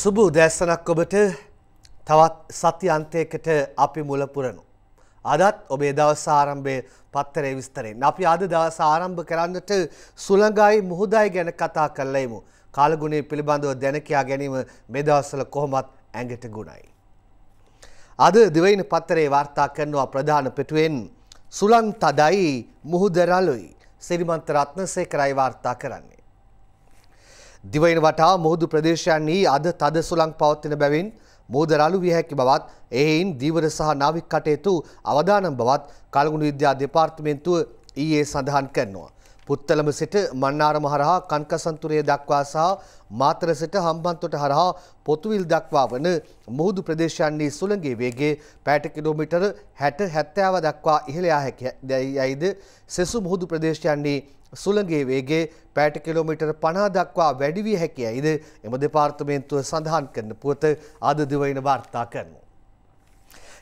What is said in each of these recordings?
සුබූ දැස්සනක් ඔබට තවත් සති අන්තයකට අපි මුලපුරනු. අදත් ඔබේ දවස ආරම්භය පත්තරේ විස්තරෙන්. අපි අද දවස ආරම්භ කරන්නට සුළඟයි මුහුදයි ගැන කතා කරලයිමු. කාලගුණේ පිළිබඳව දැනකයා ගැනීම මේ දවස්වල කොහොමත් ඇඟට ගුණයි. අද දිවයින පත්තරේ වාර්තා කරනවා ප්‍රධාන පිටුවෙන් සුළං තදයි මුහුදරලුයි. සිරිමන්ත රත්නසේකරයි වාර්තා කරන්නේ. දිවයින වටා මුහුදු ප්‍රදේශයන්හි අද තද සුළං පවත්වන බැවින් මුහුද රළු විය හැකි බවත් එහෙයින් දීවර සහ නාවික කටයුතු අවදානම් බවත් කලගුණ විද්‍යා දෙපාර්තමේන්තුව ඊයේ සඳහන් කරනවා. පුත්තලම සිට මන්නාරම හරහා කන්කසන්තුරය දක්වා සහ මාතර සිට හම්බන්තොට හරහා පොතුවිල් දක්වා වන මුහුදු ප්‍රදේශයන්නේ සුළඟේ වේගේ පැට කිලෝමිටර හැට හැත්තෑව දක්වා ඉහළයා හැකි යයිද සෙසු මුහුදු ප්‍රදේශයන්නේ සුළගේ වේගේ පෑට කිලෝමීටර් පනා දක්වා වැඩිවිය හැකි ඇයිද එම දෙපාර්තමේන්තුව සඳහන් කරන පුවත අද දිවයින වාර්තා කරනු.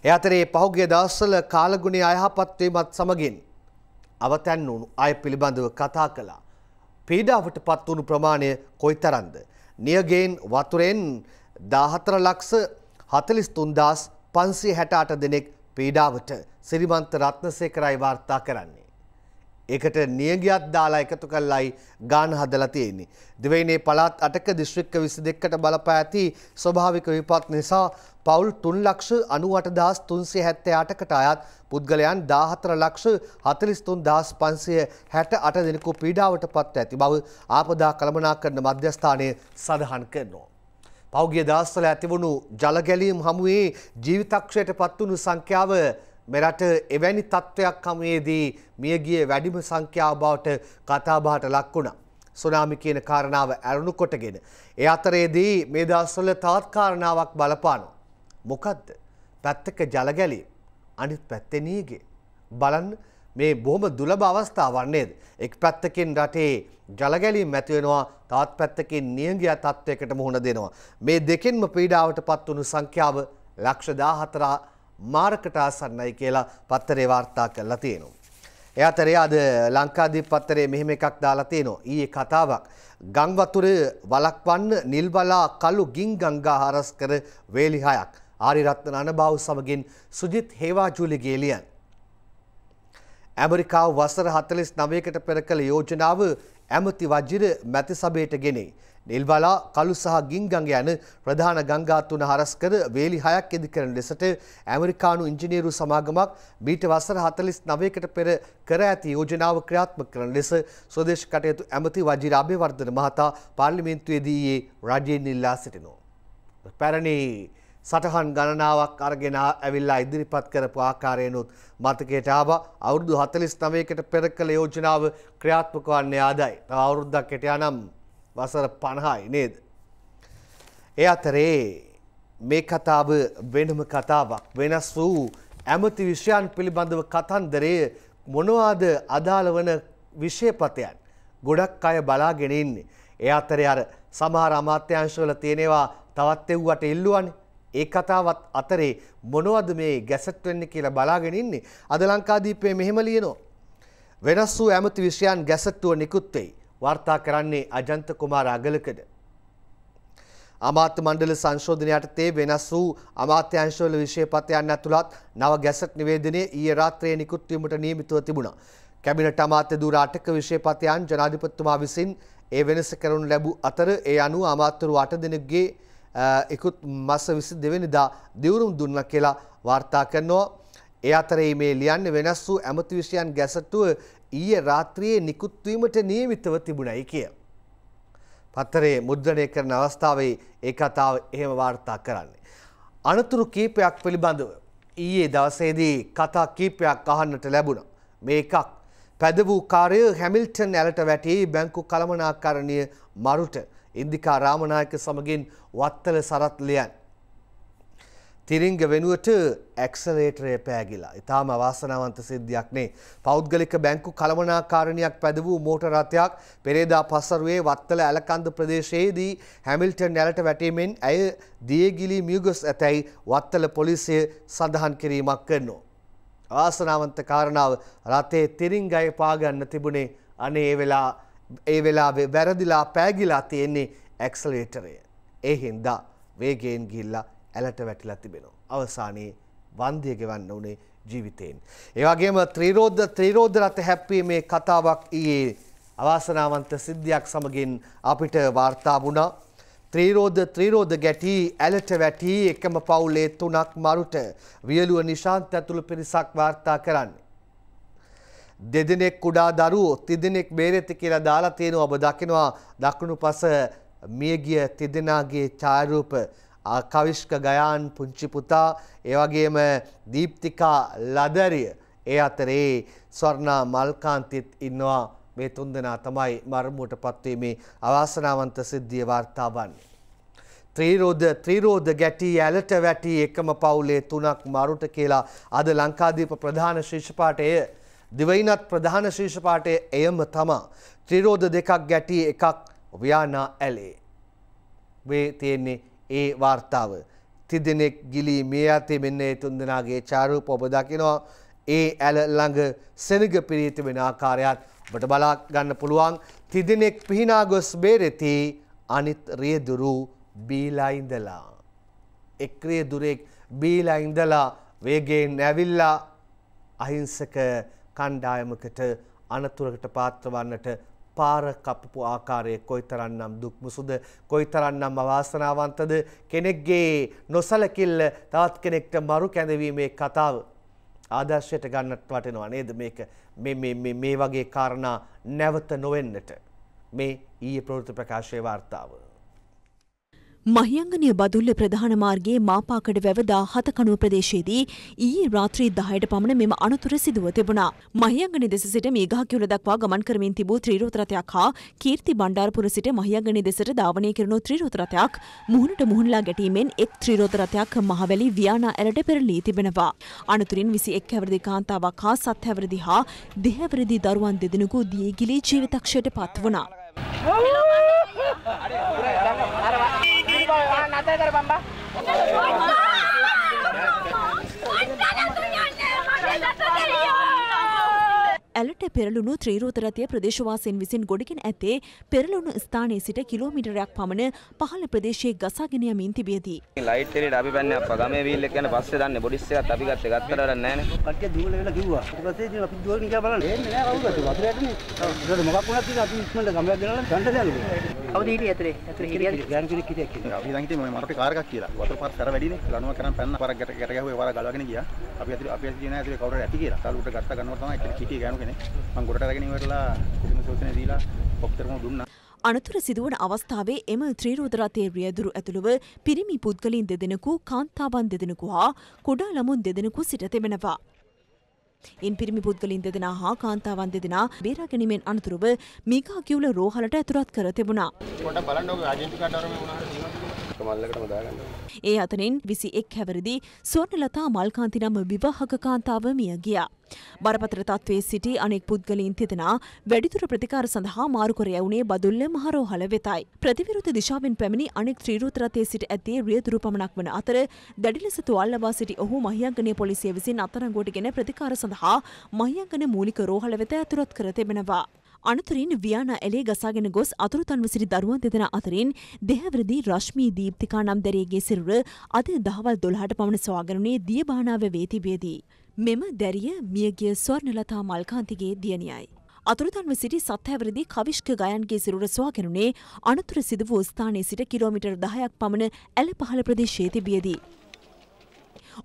එයතරේ පහුගේ දවස්සල කාලගුණේ අයහපත්වීමත් සමගින් අවතැන් වුණු අය පිළිබඳව කතා කළා. පීඩාවට පත් වුණු ප්‍රමාණය කොයි තරන්ද. නියගෙන් වතුරෙන් දාහතර ලක්ස හතලිස් තුන්දස් පන්සේ හැට අට දෙනෙක් පීඩාවට සිරිමන්ත රත්නසේකරයි වාර්තා කරන්නේ. ඒකට නියගියත් දාලා එකතු කල්ලයි ගාන හදලා තියෙන්නේ. දෙවයිනේ පළාත් අටක දිස්ත්‍රික්ක 22කට බලපෑ ඇති ස්වභාවික විපත් නිසා පවුල් 3 ලක්ෂ 98378කට අයත් පුද්ගලයන් 14 ලක්ෂ 43568 දෙනෙකු පීඩාවට පත්ව ඇති බව ආපදා කළමනාකරන මධ්‍යස්ථානය සඳහන් කරනවා. පෞගිය දවස්වල ඇතිවුණු ජල ගැලීම් හමුවේ ජීවිතක්ෂයට පත්වුණු සංඛ්‍යාව මෙරට එවැනි තත්ත්වයක් හමුවේදී මියගිය වැඩිම සංඛ්‍යාව බවට කතාබහට ලක් වුණා. සුනාමි කියන කාරණාව ඇරුණු කොටගෙන. ඒ අතරේදී මේ දවස්වල තවත් කාරණාවක් බලපානවා. මොකද්ද? පැත්තක ජල ගැලීම. අනිත් පැත්තේ නීගේ. බලන්න මේ බොහොම දුලබ අවස්ථාවක් නේද? එක් පැත්තකින් රටේ ජල ගැලීම් ඇති වෙනවා, තවත් පැත්තකින් නියඟිය තත්ත්වයකට මුහුණ දෙනවා. මේ දෙකෙන්ම පීඩාවටපත් වුණු සංඛ්‍යාව ලක්ෂ 14 මාරකට ආසන්නයි කියලා පත්තරේ වාර්තා කරලා තියෙනවා. ඒ අතරේ අද ලංකාදීප පත්තරේ මෙහෙම එකක් දාලා තියෙනවා. ඊයේ කතාවක්. ගම් වතුර වලක්වන්න නිල්බලා කළු ගින් ගංගා හරස් කර වේලි හයක්. ආරිරත්න අනබාහු සමගින් සුජිත් හේවාජුලිගේ ලියන. ඇමරිකාව වසර 49කට පෙර කළ යෝජනාව ඇමති වජිර මැති සභයට ගෙනේ. නිල්වලා කළු සහ ගිංගඟ යන ප්‍රධාන ගංගා තුන හරස් කර වේලි හයක් ඉදි කරන ලෙසට ඇමරිකානු ඉංජිනේරු සමාගමක් මීට වසර 49කට පෙර කර ඇති යෝජනාව ක්‍රියාත්මක කරන ලෙස ස්වදේශ කටයුතු ඇමති වජිර අබේවර්ධන මහතා පාර්ලිමේන්තුවේදී රජයෙන් ඉල්ලා සිටිනවා. පැරණි සටහන් ගණනාවක් අරගෙන ඇවිල්ලා ඉදිරිපත් කරපු ආකාරයනුත් මතකයට ආව අවුරුදු 49කට පෙර කළ යෝජනාව ක්‍රියාත්මක වන්නේ ආදයි. තව අවුරුද්දක් යට යනම් වසර 50යි නේද? ඒ අතරේ මේ කතාව වෙනම කතාවක්. වෙනස් වූ ඇමති විෂයන් පිළිබඳව කතන්දරයේ මොනවාද අදාළ වන විෂයපතයන් ගොඩක් අය බලාගෙන ඉන්නේ. ඒ අතරේ අර සමහර අමාත්‍යාංශවල තියෙනවා තවත් එව්වට ඉල්ලුවනේ. ඒ කතාවත් අතරේ මොනවද මේ ගැසට් වෙන්නේ කියලා බලාගෙන ඉන්නේ. අද ලංකාදීපයේ මෙහෙම ලියනවා. වෙනස් වූ ඇමති විෂයන් ගැසට්ටුව නිකුත් වෙයි. වාර්තා කරන්නේ අජන්ත කුමාර අගලකඩ. අමාත්‍ය මණ්ඩල සංශෝධනය යටතේ වෙනස් වූ අමාත්‍යංශවල විෂයපතයන් ඇතුළත් නව ගැසට් නිවේදනය ඊයේ රාත්‍රියේ නිකුත් වීමට නියමිතව තිබුණා. කැබිනට් අමාත්‍ය දූර අටක විෂයපතයන් ජනාධිපතිතුමා විසින් ඒ වෙනස කරනු ලැබූ අතර ඒ අනුව අමාත්‍යවරු 8 දෙනෙක්ගේ එකුත් මස විසි දෙවෙනිදා දිවුරුම් දුන්න කියලා වාර්තා කරනවා. ඒ අතරේ මේ ලියන්න වෙනස් වූ ඇමති විෂයන් ගැසටුව ඊයේ රාත්‍රියේ නිකුත්වීමට නියමිතව තිබුණයි කිය. පත්තරේ මුද්‍රණය කරන අවස්ථාවේ ඒ කතාව එහෙම වාර්තා කරන්නේ. අනතුරු කීපයක් පිළිබඳව ඊයේ දවසේදී කතා කීපයක් අහන්නට ලැබුණ. මේ එකක් පැද වූ කාරය හැමිල්ටන් ඇලට වැටී බැංකු කළමනාකරණය මරුට ඉන්දිකා රාමනායක සමගින් වත්තල සරත්ලයන්. තිරිංග වෙනුවට ඇක්සලේටරය පෑගිලා ඉතාම අවාසනාවන්ත සිද්ධියක්නේ පෞද්ගලික බැංකු කළමනාකාරණයක් පැද වූ මෝටරථයක් පෙරේදා පසරුවේ වත්තල ඇලකන්ද ප්‍රදේශයේදී හැමිල්ටන් නැලට වැටීමෙන් ඇය දියගිලි මියගොස් ඇතැයි වත්තල පොලිසිය සඳහන් කිරීමක් කරනවා. ආසනාවන්ත කාරණාව රතේ තිරිංගය පාගන්න තිබුණේ අනේ වෙලා ඒ වෙලාවේ වැරදිලා පෑගිලා තියෙන්නේ ඇක්සලේටරය. ඒ හින්දා වේගයෙන් ගිහිල්ලා ඇලට වැටිලා තිබෙනවා. අවසානයේ වන්දිය ගෙවන්න උනේ ජීවිතයෙන්. ඒ වගේම ත්‍රිරෝධ ත්‍රිරෝධ රත හැප්පීමේ කතාවක් ඊයේ අවාසනාවන්ත සිද්ධියක් සමගින් අපිට වාර්තා වුණා. ත්‍රීරෝධ ත්‍රීරෝධ ගැටි ඇලට වැටී එකම පවුලේ තුනක් මරුට වියලුව නිශාන්ත ඇතුළු පිරිසක් වාර්තා කරන්නේ. දෙදෙනෙක් කුඩා දරුවෝ තිදෙනෙක් බේරෙති කියලා දාලා තියෙනවා ඔබ දකිනවා දකුණු පස මියගිය තිදෙනාගේ ඡායරූප කවිෂ්ක ගයාන් පුංචි පුතා ඒ වගේම දීප්තිකා ලදරිය ඒ අතරේ ස්වර්ණා මල්කාන්තිත් ඉන්නවා මේ තුන්දෙනා තමයි මරමුවට පත්වීමේ අවාසනාවන්ත සිද්ධිය වාර්තා වන්නේ. ත්‍රීරෝධ ත්‍රීරෝධ ගැටී ඇලට වැටී එකම පවුලේ තුනක් මරුට කියලා අද ලංකාදීප ප්‍රධාන ශිෂ්‍යපාඨයේ දිවයිනත් ප්‍රධාන ශීෂපාටය එයම තමා ත්‍රිරෝධ දෙකක් ගැටී එකක් ව්‍යානා ඇලේ. වේ තියෙන්නේ ඒ වාර්තාව. තිදෙනෙක් ගිලී මේ අතේ මෙන්න ඒ තුන්දෙනගේ චාරූප ඔබ දකිනවා ඒ ඇල ළඟ සෙනග පිරීති වෙන ආකාරයක් ඔබට බලා ගන්න පුළුවන් තිදෙනෙක් පිහිනා ගොස් බේරෙති අනිත් රියදුරු බීලා ඉඳලා. එක් රියදුරෙක් බීලා ඉඳලා වේගයෙන් ඇවිල්ලා අහිංසක කණ්ඩායමකට අනතුරකට පාත්‍රවන්නට පාර කපපු ආකාරය කොයිතරන්නම් දුක් මුසුද කොයිතරන්නම් අවාසනාවන්තද කෙනෙක්ගේ නොසලකිල්ල තවත් කෙනෙක්ට මරු කැඳවීමේ කතාව ආදර්ශයට ගන්නට වටෙනවා නේද මේක මේ වගේ කාරණා නැවත නොවෙන්නට මේ ඊයේ ප්‍රවෘත්ති ප්‍රකාශයේ වාර්තාව මහියංගනය බදුල්ල ප්‍රධාන මාර්ගයේ මාපාකඩ වැවදා හතකනුව ප්‍රදේශයේදී ඊයේ රාත්‍රී 10ට පමණ මෙම අනතුර සිදුව තිබුණා. මහියංගනි දෙස සිට මීගහ කිවුල දක්වා ගමන් කරමින් තිබූ ත්‍රිරෝත රථයක් හා කීර්ති බණ්ඩාරපුර සිට මහියංගනි දෙසට ධාවනය කරන ත්‍රිරෝත රථයක් මුහුණට මුහුණලා ගැටීමෙන් එක් ත්‍රිරෝත රථයක් මහවැලි වියානා ඇලට පෙරළී තිබෙනවා. අනතුරින් 21 හැවිරිදි කාන්තාවක් හා 7 හැවිරිදි හා 2 හැවිරිදි දරුවන් දෙදෙනෙකු දියගිලී ජීවිතක්ෂයට පත් වුණා. బాబా నా దగ్గర బాబా ඇලට පෙරලුණු ත්‍රීරූතරතිය ප්‍රදේශවාසයෙන් විසින් ගොඩකින් ඇත්තේ පෙරලුණු ස්ථානයේ සිට කිලෝමීටරයක් පමණ පහළ ප්‍රදේශයේ ගසාගෙන යමින් තිබියදී. ලයිට් එළියට අපි පැන්නේ අප්පා ගමේ වීල් එක යන පස්සේ දාන්නේ බොඩිස් එකත් අපි ගත්තේ ගත්තට වැඩක් නැහැ නේ. කට්ටිය දුවල වෙලා කිව්වා. ඊට පස්සේ ඉතින් අපි දුවගෙන ගියා බලන්න. එන්නේ නැහැ කවුරුත් වතුරටනේ. ඒකට මොකක් වුණත් ඉතින් අපි ඉක්මනට ගමයක් ගෙනල්ලා ගන්න දැලුවා. කවුද හිටියේ ඇතුලේ? ඇතුලේ හිටියද? ගෑනු කෙනෙක් හිටියක් කියලා. අපි දැන් ඉතින් මම මරපේ කාර් එකක් කියලා. වතුර පාර සැර වැඩිනේ. ලණුව කරන් පැන්න පාරක් ගැට ගැට ගැහුවා ඒ පාර ගලවගෙන ගියා. අපි ඇතුලේ අපි ඇතුලේ නෑ ඇතුලේ කවුරු හරි ඇති කියලා. කලුට ගත්ත ගන්නවා තමයි ඇතුලේ කිටි ගෑනු කෙනෙක්. කියන්නේ. මම ගොඩට අරගෙන ඉවරලා කුටුම සෝෂණය දීලා ඔක්තරම දුන්නා. අනතුර සිදුවන අවස්ථාවේ එම ත්‍රීරුද රථයේ රියදුරු ඇතුළුව පිරිමි පුද්ගලින් දෙදෙනෙකු කාන්තාවන් දෙදෙනෙකු හා කුඩා ළමුන් දෙදෙනෙකු සිට තිබෙනවා. ඉන් පිරිමි පුද්ගලින් දෙදෙනා හා කාන්තාවන් දෙදෙනා බේරා ගැනීමෙන් අනතුරුව මීකා කිවුල රෝහලට ඇතුළත් කර තිබුණා. පොඩ බලන්න ඔය ආජන්ටි කඩවරම වුණාට මල්ලකටම දාගන්න. ඒ අතරින් 21 හැවිරිදි ස්වර්ණලතා මල්කාන්ති නම් විවාහක කාන්තාව මිය ගියා. බරපතල තත්වයේ සිටි අනෙක් පුද්ගලයින් තිදෙනා වැඩිදුර ප්‍රතිකාර සඳහා මාරුකර යවුනේ බදුල්ල මහරෝහල වෙතයි. ප්‍රතිවිරුද්ධ දිශාවෙන් පැමිණි අනෙක් ත්‍රීරුත් රථයේ සිට ඇත්තේ රියදුරු පමණක් වන අතර දැඩි ලෙස තුවල්ලවා සිටි ඔහු මහියංගනේ පොලිසිය විසින් අත්අඩංගුවටගෙන ප්‍රතිකාර සඳහා මහියංගන මූලික රෝහල වෙත ඇතුළත් කර තිබෙනවා. අනතුරින් ව්‍යාන එලේ ගසාගෙන ගොස් අතුරුතන්ව සිටි දරුවන් දෙදෙන අතරින් දෙහැවරදි රශ්මී දීප්තිකා නම් දැරියගේ සිරුර අද දහවල් දොළහට පමණ සොයාගනුනේ දියබානාව වේතිබේදී. මෙම දැරිය මියගිය ස්වර්ණලතා මල්කාන්තිගේ දියණියයි. අතුරතන්ව සිටි සත්හැවරදි කවිශ්ක ගයන්ගේ සිරුර ස්වාගෙනුනේ අනතුර සිදු වූ ස්ථානයේ සිට කිලෝමීටර් 10ක් පමණ ඇල පහළ ප්‍රදේශයේ තිබියදී.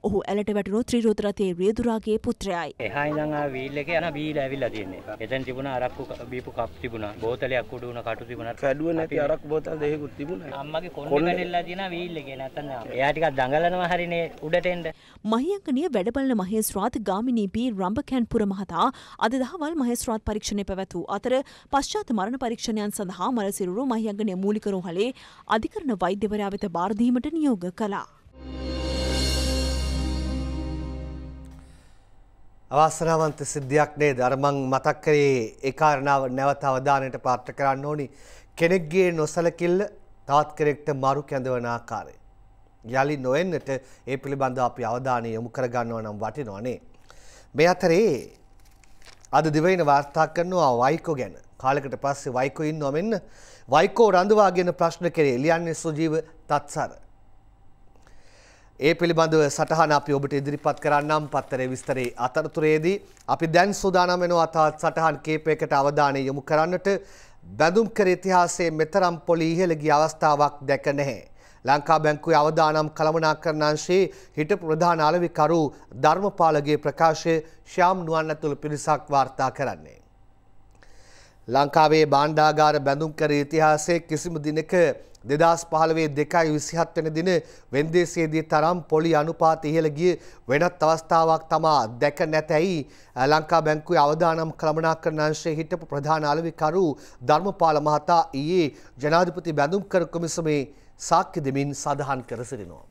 ඔහු ඇලට වැටුණු ත්‍රීරුද්‍රතේ රියදුරාගේ පුත්‍රයයි. එහා ඉඳන් ආ වීල් එක යන වීල් ඇවිල්ලා තියෙන්නේ. එතෙන් තිබුණා අරක්කු බීපු කප් තිබුණා. බෝතලයක් උඩ වුණා කටු තිබුණා. කැඩුව නැති අරක් බෝතල් දෙකකුත් තිබුණා. අම්මගේ කොණ්ඩේ කැඩෙලා තියෙන වීල් එකේ නැත්නම් එයා ටිකක් දඟලනවා හරිනේ උඩට එන්න. මහියංකනිය වැඩබලන මහේස්ත්‍රාත් ගාමිණී පී රම්බකැන්පුර මහතා අද දහවල් මහේස්ත්‍රාත් පරීක්ෂණය පැවැත්වූ අතර පශ්චාත් මරණ පරීක්ෂණයන් සඳහා මරසිරුරු මහියංගනය මූලික රෝහලේ අධිකරණ වෛද්‍යවරයා වෙත බාරදීමට නියෝග කළා. අවාසනාවන්ත සිද්ධියක් නේද අර මං මතක් කරේ ඒ කාරණාව නැවත අවධානයට පාත්‍ර කරන්න ඕනි කෙනෙක්ගේ නොසලකිල්ල තවත් කෙනෙක්ට මරු කැඳවන ආකාරය යලි නොවෙන්නට ඒ පිළිබඳව අපි අවධානය යොමු කරගන්නව නම් වටිනවා නේ මේ අතරේ අද දිවයින වාර්තා කරනවා වයිකෝ ගැන කාලෙකට පස්සේ වයිකෝ ඉන්නවා මෙන්න වයිකෝ රඳවාගෙන ප්‍රශ්න කෙරේ ලියන්නේ සුජීව තත්සර ඒ පිළිබඳව සටහන අපි ඔබට ඉදිරිපත් කරන්නම් පත්තරේ විස්තරේ අතරතුරේදී. අපි දැන් සූදානම් වෙනවා තවත් සටහන් කීපයකට අවධානය යොමු කරන්නට. බැඳුම්කර ඉතිහාසයේ මෙතරම් පොළි ඉහළ ගිය අවස්ථාවක් දැක නැහැ. ලංකා බැංකුවේ අවදානම් කළමනාකරණ අංශයේ හිටපු ප්‍රධාන අලෙවිකරු ධර්මපාලගේ ප්‍රකාශය ශ්‍යාම් නුවන්ඇතුළු පිරිසක් වාර්තා කරන්නේ. ලංකාවේ බාණ්ඩාගාර බැඳුම්කර ඉතිහාසයේ කිසිම දිනක දෙදස් පහළවේ දෙකයි විසිහත් වෙන දින වෙන්දේසේදී තරම් පොලි අනුපාත ඉහළ ගිය වෙනත් අවස්ථාවක් තමා දැක නැතැයි ලංකා බැංකුවේ අවදානම් කළමනාකරණ අංශයේ හිටපු ප්‍රධාන අලෙවිකරු ධර්මපාල මහතා ඊයේ ජනාධිපති බැඳුම් කර කොමිසමේ සාක්ෂි දෙමින් සඳහන් කර සිටිනවා.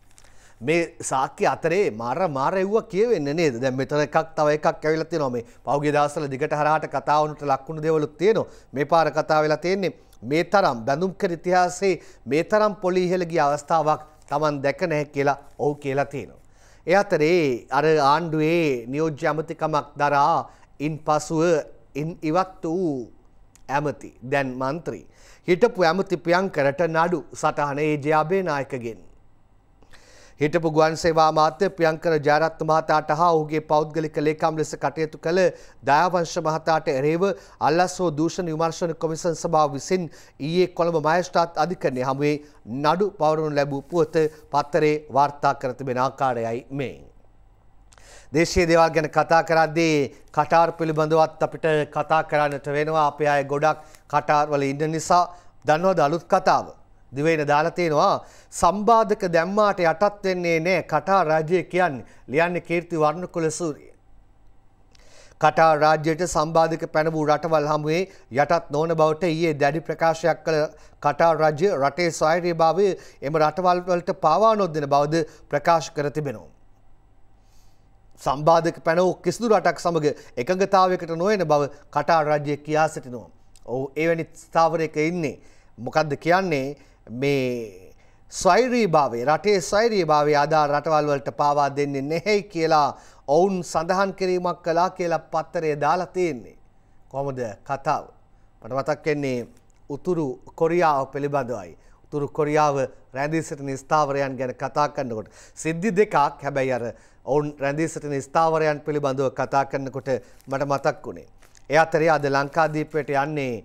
මේ සාක්‍ය අතරේ මර මාර එව්ව කියවෙන්න නේද දැන් මෙතන එකක් තව එකක් ඇවිල්ලා තියෙනවා මේ පහුගිය දවස්වල දිගට හරහාට කතාවුනට ලක්ුණු දේවලුත් තියෙනවා මේ පාර කතා වෙලා තියෙන්නේ මේ තරම් බැඳුම්කර ඉතිහාසයේ මේ තරම් පොලි ඉහළ ගිය අවස්ථාවක් Taman දැක නැහැ කියලා ඔහු කියලා තියෙනවා. ඒ අතරේ අර ආණ්ඩුවේ නියෝජ්‍ය ඇමතිකමක් දරා ඉන්පසුව ඉවත් වූ ඇමති දැන් මන්ත්‍රී හිටපු ඇමති ප්‍රියංකරට නඩු සටහන ඒ ජයාබේ නායකගෙන් හිටපු ගුවන් සේවා අමාත්‍ය ප්‍රියංකර ජයරත්න මහතාට හා ඔහුගේ පෞද්ගලික ලේකම් ලෙස කටයුතු කළ දයාවංශ මහතාට එරෙහිව අල්ලස් හෝ දූෂණ විමර්ශන කොමිසම් සභාව විසින් ඊයේ කොළඹ මහේස්ත්‍රාත් අධිකරණයේ හමුවේ නඩු පවරවනු ලැබූ පුවත පත්තරේ වාර්තා කර තිබෙන ආකාරයයි මේ. දේශීය දේවල් ගැන කතා කරද්දී කටාර් පිළිබඳවත් අපිට කතා කරන්නට වෙනවා අපේ අය ගොඩක් කටාර් වල ඉන්න නිසා දන්නවද අලුත් කතාව දිවයින දාලා තියෙනවා සම්බාධක දැම්මාට යටත් වෙන්නේ නැහැ කටා රාජ්‍ය කියන්නේ ලියන්නේ කීර්ති වර්ණකුල සූරිය. කටා රාජ්‍යයට සම්බාධක පැනවූ රටවල් හමුවේ යටත් නොවන බවට ඊයේ දැඩි ප්‍රකාශයක් කළ කටා රාජ්‍ය රටේ ස්වෛරීභාවය එම රටවල් වලට පාවා නොදෙන බවද ප්‍රකාශ කර තිබෙනවා. සම්බාධක පැනවූ කිසිදු රටක් සමග එකඟතාවයකට නොවන බව කටා රාජ්‍ය කියා සිටිනවා. ඔව් එවැනි ස්ථාවරයක ඉන්නේ මොකද්ද කියන්නේ මේ ස්වෛරී භාවය රටේ ස්වෛරී භාවය ආදා රටවල් වලට පාවා දෙන්නේ නැහැයි කියලා ඔවුන් සඳහන් කිරීමක් කළා කියලා පත්තරේ දාලා තියෙන්නේ. කොහොමද කතාව? මට මතක් වෙන්නේ උතුරු කොරියාව පිළිබඳවයි. උතුරු කොරියාව රැඳී සිටින ස්ථාවරයන් ගැන කතා කරනකොට සිද්ධි දෙකක් හැබැයි අර ඔවුන් රැඳී සිටින ස්ථාවරයන් පිළිබඳව කතා කරනකොට මට මතක් වුණේ. ඒ අතරේ අද ලංකාදීපයට යන්නේ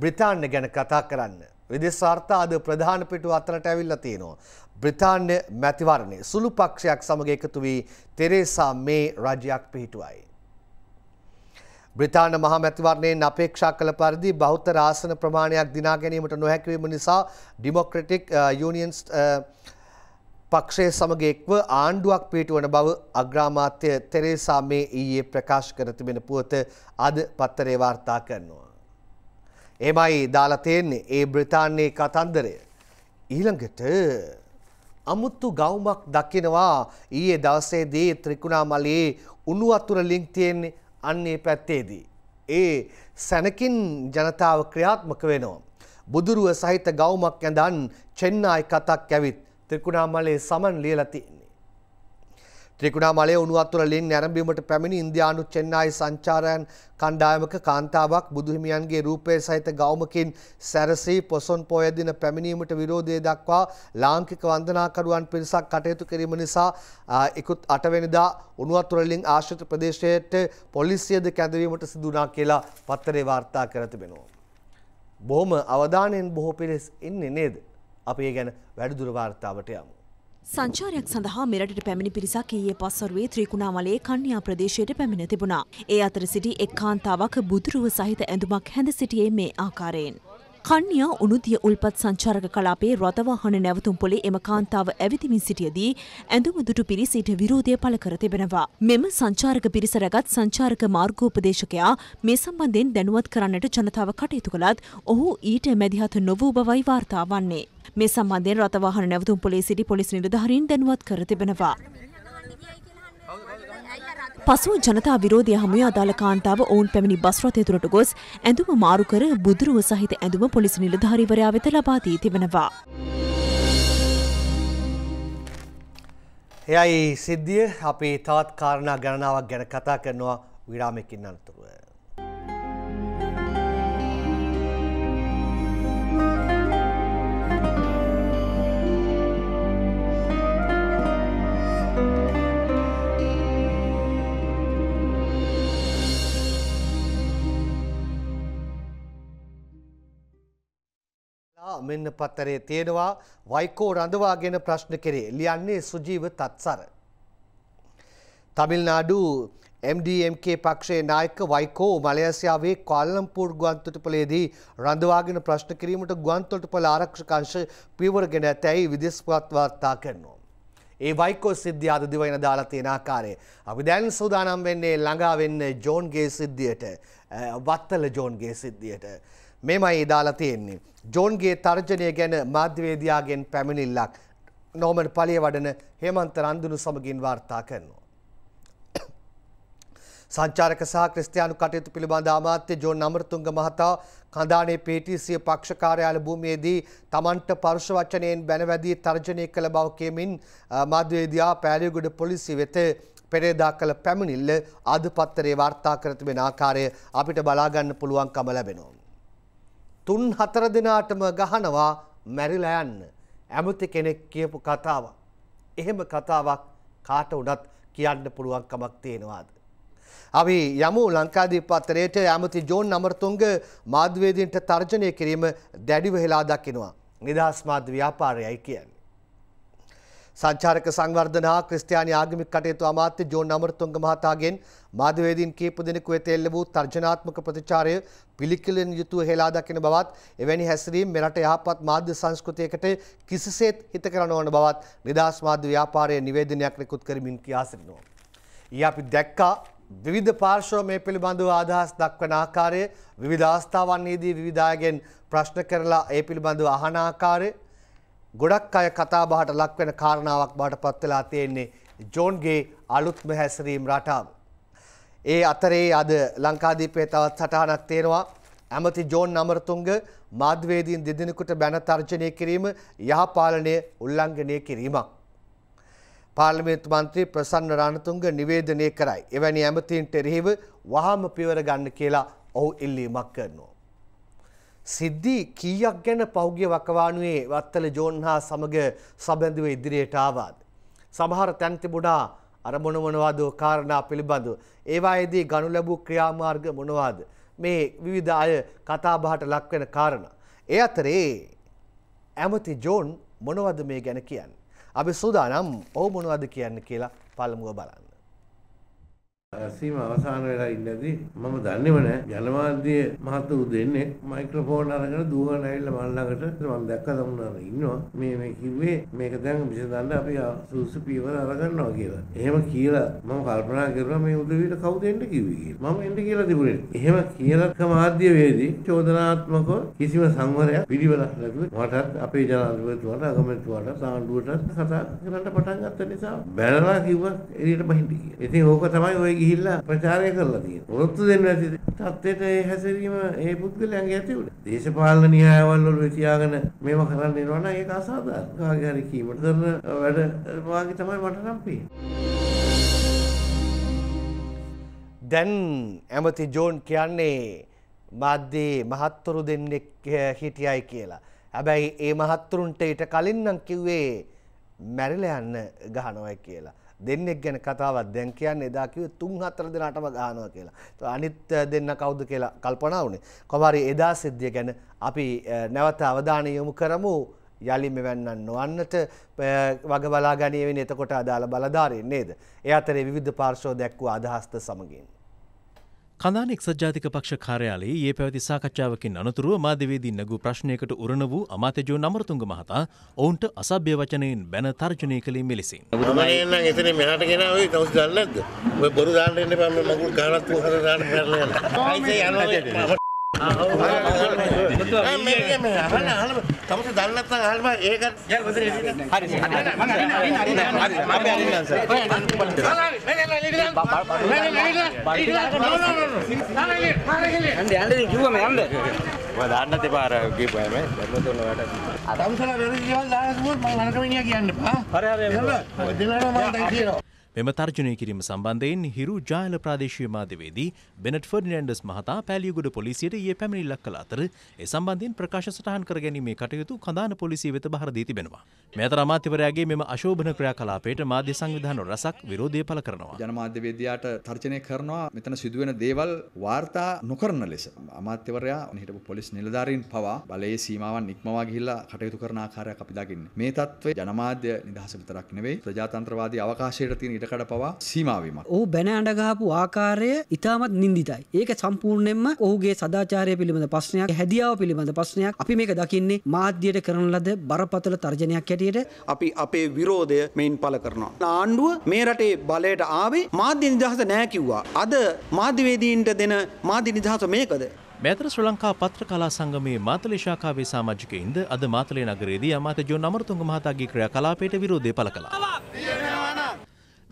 බ්‍රිතාන්‍ය ගැන කතා කරන්න. විදෙස් වාර්තා අද ප්‍රධාන පිටුව අතරට ඇවිල්ලා තියෙනවා. බ්‍රිතාන්‍ය මැතිවරණය සුළු පක්ෂයක් සමග එකතු වී තෙරේසා මේ රජයක් පිහිටුවයි. බ්‍රතාාන මහ මැතිවරණයෙන් අපේක්ෂා කළ පරිදි බෞද්ධ ආසන ප්‍රමාණයක් දිනා ගැනීමට නොහැකිවීම නිසා ඩිමොක්‍රටික් යුනිියන්ස් පක්ෂය සමගෙක්ව ආණ්ඩුවක් පිටුවන බව අග්‍රාමාත්‍ය තෙරේසා මේ ඊයේ ප්‍රකාශ කර තිබෙන පුවත අද පත්තරේ වාර්තා කරනවා. එමයි දාලා තියෙන්නේ ඒ බ්‍රිතාන්‍යයේ කතන්දරය. ඊළඟට අමුත්තු ගවුමක් දකිනවා ඊයේ දවසේදී ත්‍රිකුණාමලයේ උණු වතුර ලින්ක් තියෙන්නේ අන්න ඒ පැත්තේදී. ඒ සැනකින් ජනතාව ක්‍රියාත්මක වෙනවා. බුදුරුව සහිත ගවුමක් ඇඳන් චෙන්නායි කතක් ඇවිත් ත්‍රිකුණාමලයේ සමන් ලියලා තියෙන්නේ. ත්‍රිකුණාමලය උණුවත්තුරලින් නැරඹීමට පැමිණි ඉන්දියානු චෙන්නයි සංචාරයන් කණ්ඩායමක කාන්තාවක් බුදුහිමියන්ගේ රූපය සහිත ගෞමකින් සැරසී පොසොන් පොය දින පැමිණීමට විරෝධය දක්වා ලාංකික වන්දනාකරුවන් පිරිසක් කටයුතු කිරීම නිසා ඉකුත් 8 වෙනිදා උණුවත්තුරලින් ආශ්‍රිත ප්‍රදේශයට පොලිසියද කැඳවීමට සිදු වුණා කියලා පත්තරේ වාර්තා කර තිබෙනවා. බොහොම අවධානයෙන් බොහෝ පිරිස් ඉන්නේ නේද? අපි ඒ ගැන වැඩිදුර වාර්තාවට යමු. සංචාරයක් සඳහා මෙරටට පැමිණි පිරිසක් ඊයේ පස්වරුවේ ත්‍රිකුණාමලයේ කන්‍යා ප්‍රදේශයට පැමිණ තිබුණා. ඒ අතර සිටි එක් කාන්තාවක් බුදුරුව සහිත ඇඳුමක් හැඳ සිටියේ මේ ආකාරයෙන්. කන්නියා උනුතිය උල්පත් සංචාරක කලාපේ රථවාහන නැවතුම් පොලේ එම කාන්තාව ඇවිදිමින් සිටියදී ඇඳුම දුටු පිරිස ඊට විරෝධය පළ කර තිබෙනවා. මෙම සංචාරක පිරිස රැගත් සංචාරක මාර්ගෝපදේශකයා මේ සම්බන්ධයෙන් දැනුවත් කරන්නට ජනතාව කටයුතු කළත් ඔහු ඊට මැදිහත් නොවූ බවයි වාර්තා වන්නේ. මේ සම්බන්ධයෙන් රථවාහන නැවතුම් පොලේ සිටි පොලිස් නිලධාරීන් දැනුවත් කර තිබෙනවා. පසුව ජනතා විරෝධය හමුව අදාළ කාන්තාව ඔවුන් පැමිණි බස් රථය තුළට ගොස් ඇඳුම මාරු කර බුදුරුව සහිත ඇඳුම පොලිසි නිලධාරීවරයා වෙත ලබා දී තිබෙනවා. එයයි සිද්ධිය අපි තවත් කාරණා ගණනාවක් ගැන කතා කරනවා විරාමයකින් අනතුරු. මෙන්න පත්තරේ තියෙනවා වයිකෝ රඳවාගෙන ප්‍රශ්න කෙරේ ලියන්නේ සුජීව තත්සර. තමිල්නාඩු MDMK පක්ෂයේ නායක වයිකෝ මලයසියාවේ කොල්ලම්පූර් ගුවන්තොටුපලේදී රඳවාගෙන ප්‍රශ්න කිරීමට ගුවන්තොටුපල ආරක්ෂකංශ පියවරගෙන ඇතැයි විදෙස් පුවත් වාර්තා කරනවා. ඒ වයිකෝ සිද්ධිය අද දිවයින දාලා තියෙන ආකාරය. අපි දැන් සූදානම් වෙන්නේ ළඟා වෙන්නේ ජෝන්ගේ සිද්ධියට. වත්තල ජෝන්ගේ සිද්ධියට. මෙමයි දාලා තියෙන්නේ. ජෝන්ගේ තර්ජනය ගැන මාධ්‍යවේදයාගෙන් පැමිණිල්ලක් නෝමන් පලිය වඩන හෙමන්ත රන්දුනු සමගින් වාර්තා කරනවා. සංචාරක සහ ක්‍රස්තියානු කටයුතු පිළිබඳ අමාත්‍ය ජෝන් අමරතුංග මහතා කඳානේ පේටිසිය පක්ෂ කාර්යාල භූමියේදී තමන්ට පරුෂ වචනයෙන් බැනවැදී තර්ජනය කළ බව කියමින් මාධ්‍යවේදියා පෑලියගොඩ පොලිසිය වෙත පෙරේදා කළ පැමිණිල්ල ආදපත්තරේ වාර්තා කර තිබෙන ආකාරය අපිට බලා ගන්න පුළුවන්කම ලැබෙනවා. තුන් හතර දෙනාටම ගහනවා මැරිලා යන්න. ඇමති කෙනෙක් කියපු කතාවක්. එහෙම කතාවක් කාට උනත් කියන්න පුළුවන් කමක් තියෙනවාද? අපි යමු ලංකාදීප පත්තරයට ඇමති ජෝන් අමරතුංග මාධ්‍යවේදීන්ට තර්ජනය කිරීම දැඩිව හෙලා දකිනවා. නිදහස් මාධ්‍ය ව්‍යාපාරයයි කියන්නේ. සංචාරක සංවර්ධන හා ක්‍රිස්තියානි ආගමික කටයුතු අමාත්‍ය ජෝන් අමරතුංග මහතාගෙන් මාධ්‍යවේදීන් කීප දෙනෙකු වෙත එල්ල වූ තර්ජනාත්මක ප්‍රතිචාරය පිළිකිලෙන යුතුව හෙලා දකින බවත් එවැනි හැසිරීම් මෙරට යහපත් මාධ්‍ය සංස්කෘතියකට කිසිසේත් හිත කර නොවන බවත් නිදහස් මාධ්‍ය ව්‍යාපාරයේ නිවේදනයක් නිකුත් කරමින් කියා සිටිනවා. ඊ අපි දැක්කා විවිධ පාර්ශව මේ පිළිබඳව අදහස් දක්වන ආකාරය විවිධ අවස්ථාවන්හිදී විවිධායගෙන් ප්‍රශ්න කරලා ඒ පිළිබඳව අහන ආකාරය ගොඩක් අය කතාබහට ලක්වෙන කාරණාවක් බාට පත්වෙලා තියෙන්නේ ජෝන්ගේ අලුත්ම හැසිරීම් රටාව. ඒ අතරේ අද ලංකාදීපේ තවත් සටහනක් තේරවා ඇමති ජෝන් අමරතුංග මාධ්‍යවේදීන් දෙදෙනෙකුට බැන තර්ජනය කිරීම යහපාලනය උල්ලංඝනය කිරීමක්. පාර්ලිමේන්තු මන්ත්‍රී ප්‍රසන්න රණතුංග නිවේදනය කරයි. එවැනි ඇමතීන්ට එරෙහිව වහාම පියවර ගන්න කියලා ඔහු ඉල්ලීමක් කරනවා. සිද්ධි කීයක් ගැන පෞග්‍ය වකවානුවේ වත්තල ජෝන් හා සමග සබැඳුව ඉදිරියට ආවාද. සමහර තැන්තිබුඩා අර මොනමොනවාද කාරණා පිළිබඳු. ඒවායේදී ගනු ලැබූ ක්‍රියාමාර්ග මොනවාද. මේ විවිධ අය කතාබහට ලක්වෙන කාරණ. ඒ අතරේ ඇමති ජෝන් මොනවද මේ ගැන කියන්න. අපි සූදානම් ඔහු මොනවද කියන්න කියලා පළමුුව බලන්න. සීම අවසාන වෙලා ඉන්නදී මම දන්නේම නැහැ ජනමාධ්‍ය මහතුරු දෙන්නේ මයික්‍රොෆෝන් අරගෙන දුවගෙන ඇවිල්ලා මන් ළඟට මම දැක්ක තමුනාන ඉන්නවා මේ මේ කිව්වේ මේක දැන් විසඳන්න අපි සූසු පීවර අරගන්නවා කියලා. එහෙම කියලා මම කල්පනා කරුවා මේ උදවියට කවුද එන්න කිව්වේ කියලා. මම එන්න කියලා තිබුණේ. එහෙම කියලාක මාධ්‍ය වේදී චෝදනාත්මකව කිසිම සංවරයක් පිළිවෙලක් නැතුව මටත් අපේ ජනාධිපතිතුමාට අගමැතිතුමාට සාණ්ඩුවට කතා කරන්න පටන් ගත්ත නිසා බැලලා කිව්වා එළියට බහින්න කියලා. ඉතින් ඕක තමයි ඔය ගිහිල්ලා ප්‍රචාරය කරලා තියෙන. ඔරොත්තු දෙන්න ඇති තත්ත්වයට ඒ හැසිරීම ඒ පුද්ගලයන්ගේ ඇති උනේ. දේශපාලන න්‍යායවල වල තියාගෙන මේව කරන්න යනවා නම් ඒක අසාධාරණ. කාගේ හරි කීමට කරන වැඩ වාගේ තමයි මට නම් පේන්නේ. දැන් ඇමති ජෝන් කියන්නේ මාධ්‍යයේ මහත්තුරු දෙන්නෙක් හිටියයි කියලා. හැබැයි ඒ මහත්තුරුන්ට ඊට කලින් නම් කිව්වේ මැරිලා යන්න ගහනවයි කියලා. දෙන්නෙක් ගැන කතාවක් දැන් කියන්නේ එදා කිව්වේ 3 4 දෙනාටම ගහනවා කියලා. તો අනිත් දෙන්න කවුද කියලා කල්පනා වුණේ. කොහොමරි එදා සිද්ධිය ගැන අපි නැවත අවධානය යොමු කරමු. යලි මෙවන්නන් නොවන්නට වග බලා ගැනීමෙන් එතකොට අදාළ බලධාරීන් නේද? ඒ අතරේ විවිධ පාර්ශ්ව දැක්වූ අදහස්ත සමගින් කඳාන එක්සත් ජාතික පක්ෂ කාර්යාලයේ ඒ පැවති සාකච්ඡාවකින් අනතුරුව මාධ්‍යවේදී නැගූ ප්‍රශ්නයකට උරණ වූ අමාත්‍යජෝ නමරතුංග මහතා ඔවුන්ට අසභ්‍ය වචනයෙන් බැන තර්ජනය කළේ මෙලෙසින්. ගමනේනම් එතන මෙහාට ගෙනා ඔය කවුස් ගන්න නැද්ද? ඔය බොරු දාන්න එන්න එපා මම මගුල් ගහනත් උහර දාන්න කරලා යනවා. තමස දන්නත් හල්ම ඒකත් හරි කිව්වම යන්න දාන්නත් එපාර ගේපුවම බැලතුනට අතම්සලා වැරදි දේවල් දාලා තිබුණොත් මම අනකමිනියා කියන්න එපා හරි හරි ඔය දෙලනවා මම දැන් කියනවා මෙම තර්ජනය කිරීම සම්බන්ධයෙන් හිරු ජායල ප්‍රාදේශීය මාධ්‍යවේදී බෙනට් ෆර්ඩිනන්ඩස් මහතා පැලියගොඩ පොලිසියට ඊයේ පැමිණිල්ලක් කළ අතර ඒ සම්බන්ධයෙන් ප්‍රකාශ සටහන් කර ගැනීමේ කටයුතු කඳාන පොලිසිය වෙත බහර දී තිබෙනවා. මෙතර අමාත්‍යවරයාගේ මෙම අශෝභන ක්‍රියාකලාපයට මාධ්‍ය සංවිධාන රසක් විරෝධය පළ කරනවා. ජනමාධ්‍යවේදියාට තර්ජනය කරනවා මෙතන සිදුවෙන දේවල් වාර්තා නොකරන ලෙස. අමාත්‍යවරයා හිටපු පොලිස් නිලධාරීන් පවා බලයේ සීමාවන් ඉක්මවා ගිහිල්ලා කටයුතු කරන ආකාරයක් අපි දකින්නේ. මේ තත්ත්වය ජනමාධ්‍ය නිදහස විතරක් නෙවෙයි ප්‍රජාතන්ත්‍රවාදී අවකාශයට තියෙන එකකට පවා සීමාවීම. ඔහු බැන අඩගහපු ආකාරය ඉතාමත් නින්දිතයි. ඒක සම්පූර්ණයෙන්ම ඔහුගේ සදාචාරය පිළිබඳ ප්‍රශ්නයක් හැදියාව පිළිබඳ ප්‍රශ්නයක් අපි මේක දකින්නේ මාධ්‍යයට කරන ලද බරපතල තර්ජනයක් හැටියට අපි අපේ විරෝධය මෙයින් පල කරනවා. ආණ්ඩුව මේ රටේ බලයට ආවේ මාධ්‍ය නිදහස නෑකිව්වා. අද මාධ්‍යවේදීන්ට දෙන මාධ්‍ය නිදහස මේකද. මෙතර ශ්‍ර ලංකා පත්‍ර කලා සංගමයේ මාතලේ ශාකාවේ සාමාජිකයින්ද අද මාතලේ නගරයේදී අමාත්‍ය ජෝන් අමරතුංග මහතාගේ ක්‍රියාකලාපයට විරෝධය පළ කළා.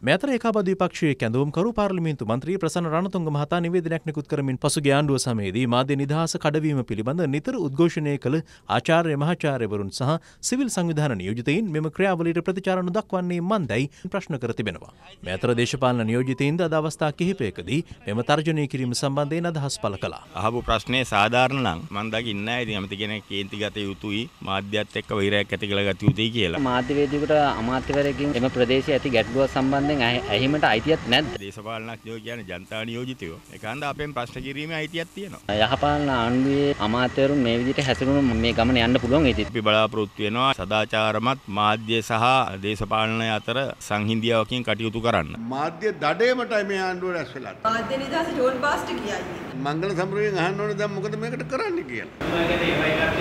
මෙතර ඒකාබදවිපක්ෂයේ කැඳවුම්කරු පාර්ලිමේන්තු මන්ත්‍රී ප්‍රසන්න රණතුංග මහතා නිවේදනයක් නිකුත් කරමින් පසුගිය ආණ්ඩුව සමයේදී මාධ්‍ය නිදහස කඩවීම පිළිබඳ නිතර උද්ඝෝෂණය කළ ආචාර්ය මහාචාර්යවරුන් සහ සිවිල් සංවිධාන නියෝජිතයින් මෙම ක්‍රියාවලියට ප්‍රතිචාර නොදක්වන්නේ මන්දයි ප්‍රශ්න කර තිබෙනවා. මෙතර දේශපාලන නියෝජිතයින්ද අද අවස්ථා කිහිපයකදී මෙම තර්ජනය කිරීම සම්බන්ධයෙන් අදහස් පළ කළා. අහපු ප්‍රශ්නේ සාධාරණ නම් මම දකින්නේ නැහැ. ඉතින් අමති කෙනෙක් කේන්තිගත යුතුයි මාධ්‍යයත් එක්ක වෛරයක් ඇති කළ ගත යුතුයි කියලා. මාධ්‍යවේදියෙකුට අමාත්‍යවරයෙකුගෙන් එම ප්‍රදේශයේ ඇති ගැටලුව සම්බන්ධයෙන් දැන් ඇහිමට අයිතියක් නැද්ද? දේශපාලනඥයෝ කියන්නේ ජනතා නියෝජිතයෝ. ඒක හන්ද අපෙන් ප්‍රශ්න කිරීමේ අයිතියක් තියෙනවා. යහපාලන ආණ්ඩුවේ අමාත්‍යවරුන් මේ විදිහට හැසිරුණොත් මේ ගමන යන්න පුළුවන් ඒකත්. අපි බලාපොරොත්තු වෙනවා සදාචාරමත් මාධ්‍ය සහ දේශපාලනය අතර සංහිඳියාවකින් කටයුතු කරන්න. මාධ්‍ය දඩේමටයි මේ ආණ්ඩුව රැස් වෙලා. මාධ්‍ය නිදහස ටෝල් පාස්ට් කියයි. මංගල සම්ප්‍රදායෙන් අහන්න ඕනේ දැන් මොකද මේකට කරන්නේ කියලා.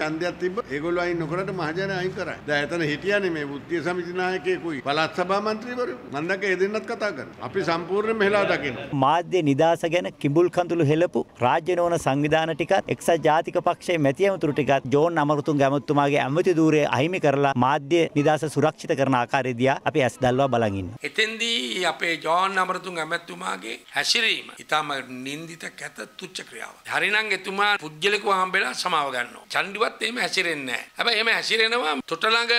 ඡන්දයක් තිබ්බ ඒගොල්ලෝ අයින් නොකරට මහජන අයින් කරා. දැන් එතන හිටියනේ මේ බුද්ධිය සමිති නායක නායකයෙකුයි පළත් සභා මන්ත්‍රීවරු මම දැක ඒ දෙන්නත් කතා කරනවා. අපි සම්පූර්ණයෙන්ම හෙලා දකිනවා. මාධ්‍ය නිදාස ගැන කිඹුල් කඳුළු හෙලපු රාජ්‍ය නොවන සංවිධාන ටිකත් එක්සත් ජාතික පක්ෂයේ මැති ඇමතුරු ටිකත් ජෝන් අමරතුංග ඇමතුමාගේ ඇමති ධූරය අහිමි කරලා මාධ්‍ය නිදාස සුරක්ෂිත කරන ආකාරය දිහා අපි ඇස් දල්වා බලන් ඉන්නවා. එතෙන්දී අපේ ජෝන් අමරතුංග ඇමතුමාගේ හැසිරීම ඊටම නින්දිත කැත තුච්ච ක්‍රියාව. හරිනම් එතුමා පුජ්‍යලකව හම්බෙලා සමාව ගන්නවා. චණ්ඩිවත් එහෙම හැසිරෙන්නේ නැහැ. හැබැයි එහෙම හැසිරෙනවා තොට ළඟ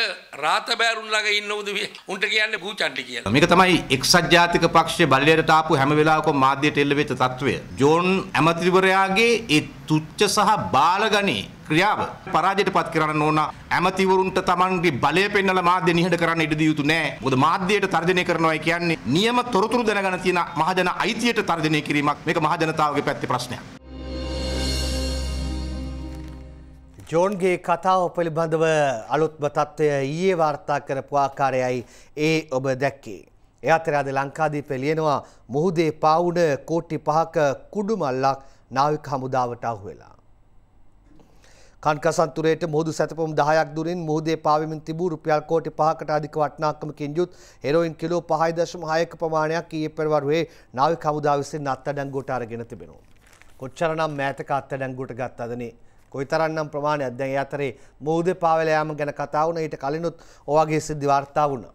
රාතබෑරුන් ළඟ ඉන්න උද පුරුදු විය. උන්ට කියන්නේ බූචන්ටි කියලා. මේක තමයි එක්සත් ජාතික පක්ෂයේ බල්ලයට ආපු හැම වෙලාවකම මාධ්‍යයට එල්ල වෙච්ච తත්වය. ජෝන් ඇමතිවරයාගේ ඒ තුච්ච සහ බාලගණේ ක්‍රියාව පරාජයට පත් කරන්න ඕන ඇමතිවරුන්ට තමන්ගේ බලය පෙන්නලා මාධ්‍ය නිහඬ කරන්න ඉඩ දිය යුතු නෑ. මොකද මාධ්‍යයට තර්ජනය කරනවායි කියන්නේ නියම තොරතුරු දැනගෙන තියෙන මහජන අයිතියට තර්ජනය කිරීමක්. මේක මහජනතාවගේ පැත්තේ ප්‍රශ්නයක්. ජෝන්ගේ කතාව පිළිබඳව අලුත්ම තත්ත්වය ඊයේ වාර්තා කරපු ආකාරයයි ඒ ඔබ දැක්කේ. එ අතර අද ලංකාදීපේ ලියනවා මුහුදේ පාවුන කෝටි පහක කුඩු මල්ලක් නාවික හමුදාවට අහුවෙලා. කන්කසන්තුරයට මුහුදු සැතපොම් දහයක් දුරින් මුහදේ පාවිමින් තිබූ රුපියල් කෝටි පහකට අධික වටනාකමකින් යුත් හෙරෝයින් කිලෝ පහයි දශම හයක ප්‍රමාණයක් ඊයේ පෙරවරුවේ නාවික හමුදා විසින් අත්අඩංගුවට අරගෙන තිබෙනවා. කොච්චරනම් මෑතක අත්අඩංගුවට ගත්තදනේ කොයිතරන්නම් ප්‍රමාණයක් දැන් ඒ අතරේ මූදේ පාවෙල යාම ගැන කතා වුණා ඊට කලිනුත් ඔවගේ සිද්ධි වාර්තා වුණා.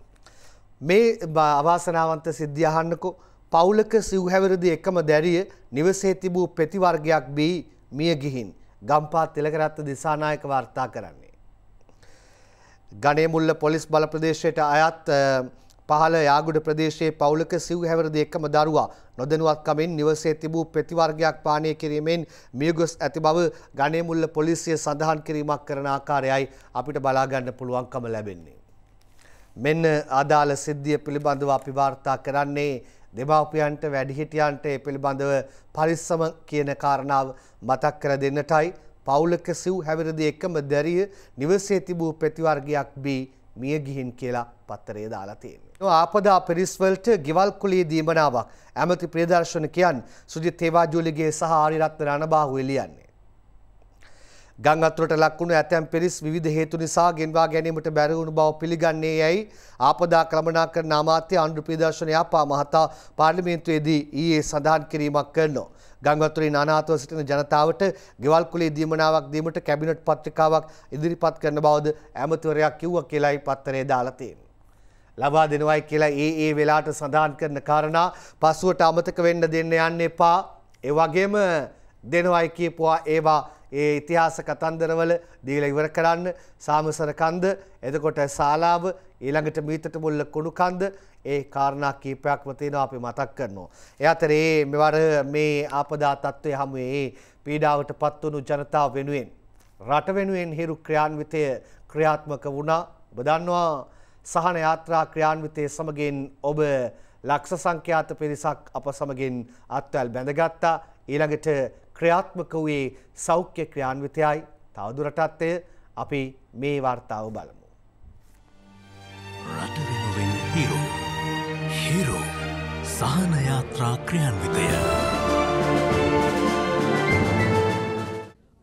මේ අවාසනාවන්ත සිද්ධිය අහන්නකෝ පවුලක සිව්හැවිරිදි එකම දැරිය නිවසේ තිබූ පෙති වර්ගයක් බී මිය ගිහින් ගම්පා තිලකරත්න දිසානායක වාර්තා කරන්නේ. ගණේමුල්ල පොලිස් බල ප්‍රදේශයට අයත් පහළ යාගුඩ ප්‍රදේශයේ පවුලක සිව් හැවරදි එකම දරුවා නොදැනුවත්කමින් නිවසේ තිබූ ප්‍රතිවර්ගයක් පානය කිරීමෙන් මියගොස් ඇති බව ගණේමුල්ල පොලිසිය සඳහන් කිරීමක් කරන ආකාරයයි අපිට බලාගන්න පුළුවන්කම ලැබෙන්නේ. මෙන්න අදාළ සිද්ධිය පිළිබඳව අපි වාර්තා කරන්නේ දෙමාපියන්ට වැඩිහිටියන්ට ඒ පිළිබඳව පරිස්සම කියන කාරණාව මතක් කර දෙන්නටයි පවුලක සිව් හැවිරදි එකම දැරිය නිවසේ තිබූ ප්‍රතිවර්ගයක් බී මිය ගිහින් කියලා පත්තරේ දාලා තියෙන්නේ. ආපදා පිරිස්වලට ගෙවල් කුලී දීමනාවක් ඇමති ප්‍රදර්ශනකයන් සුජිත් තේවාජූලිගේ සහ ආරිරත්න රණබාහු එලියන්නේ. ගං අතුරට ලක්වුණු ඇතැම් පිරිස් විවිධ හේතු නිසා ගෙන්වා ගැනීමට බැරවුණු බව පිළිගන්නේ යැයි ආපදා ක්‍රමනාකරන අමාත්‍ය අනුරු ප්‍රදර්ශන යාපා මහතා පාර්ලිමේන්තුවේදී ඊයේ සඳහන් කිරීමක් කරනවා. ගංගවත්තුරේ නානාත්ව සිටින ජනතාවට ගෙවල් කුලේ දීමනාවක් දීමට කැබිනට් පත්‍රිකාවක් ඉදිරිපත් කරන බවද ඇමතිවරයා කිව්වා කියලායි පත්තරේ දාලා තියෙන්නේ. ලබා දෙනවයි කියලා ඒ ඒ වෙලාවට සඳහන් කරන කාරණා පසුවට අමතක වෙන්න දෙන්න යන්න එපා. ඒ වගේම දෙනවයි කියපුවා ඒවා ඒ ඉතිහාස කතන්දරවල දීලා ඉවර කරන්න සාමසර කන්ද එතකොට ශාලාව ඊළඟට මීතට මුල්ල කොඩු කන්ද ඒ කාරණා කීපයක් මතින අපි මතක් කරනවා. එයතරේ මෙවර මේ ආපදා තත්ත්වය හමුවේ පීඩාවට පත්වනු ජනතාව වෙනුවෙන්. රට වෙනුවෙන් හිරු ක්‍රියාන්විතය ක්‍රියාත්මක වුණා බදන්නවා සහන යාත්‍රා ක්‍රියාන්විතය සමගින් ඔබ ලක්ෂ සංඛ්‍යාත පිරිසක් අප සමගින් අත්වැල් බැඳගත්තා ඊළඟට ක්‍රියාත්මක වූයේ සෞඛ්‍ය ක්‍රියාන්විතයයි තවදුරටත්ය අපි මේ වර්තාව බලමු. සහනයාත්‍රා ක්‍රියන්විතය.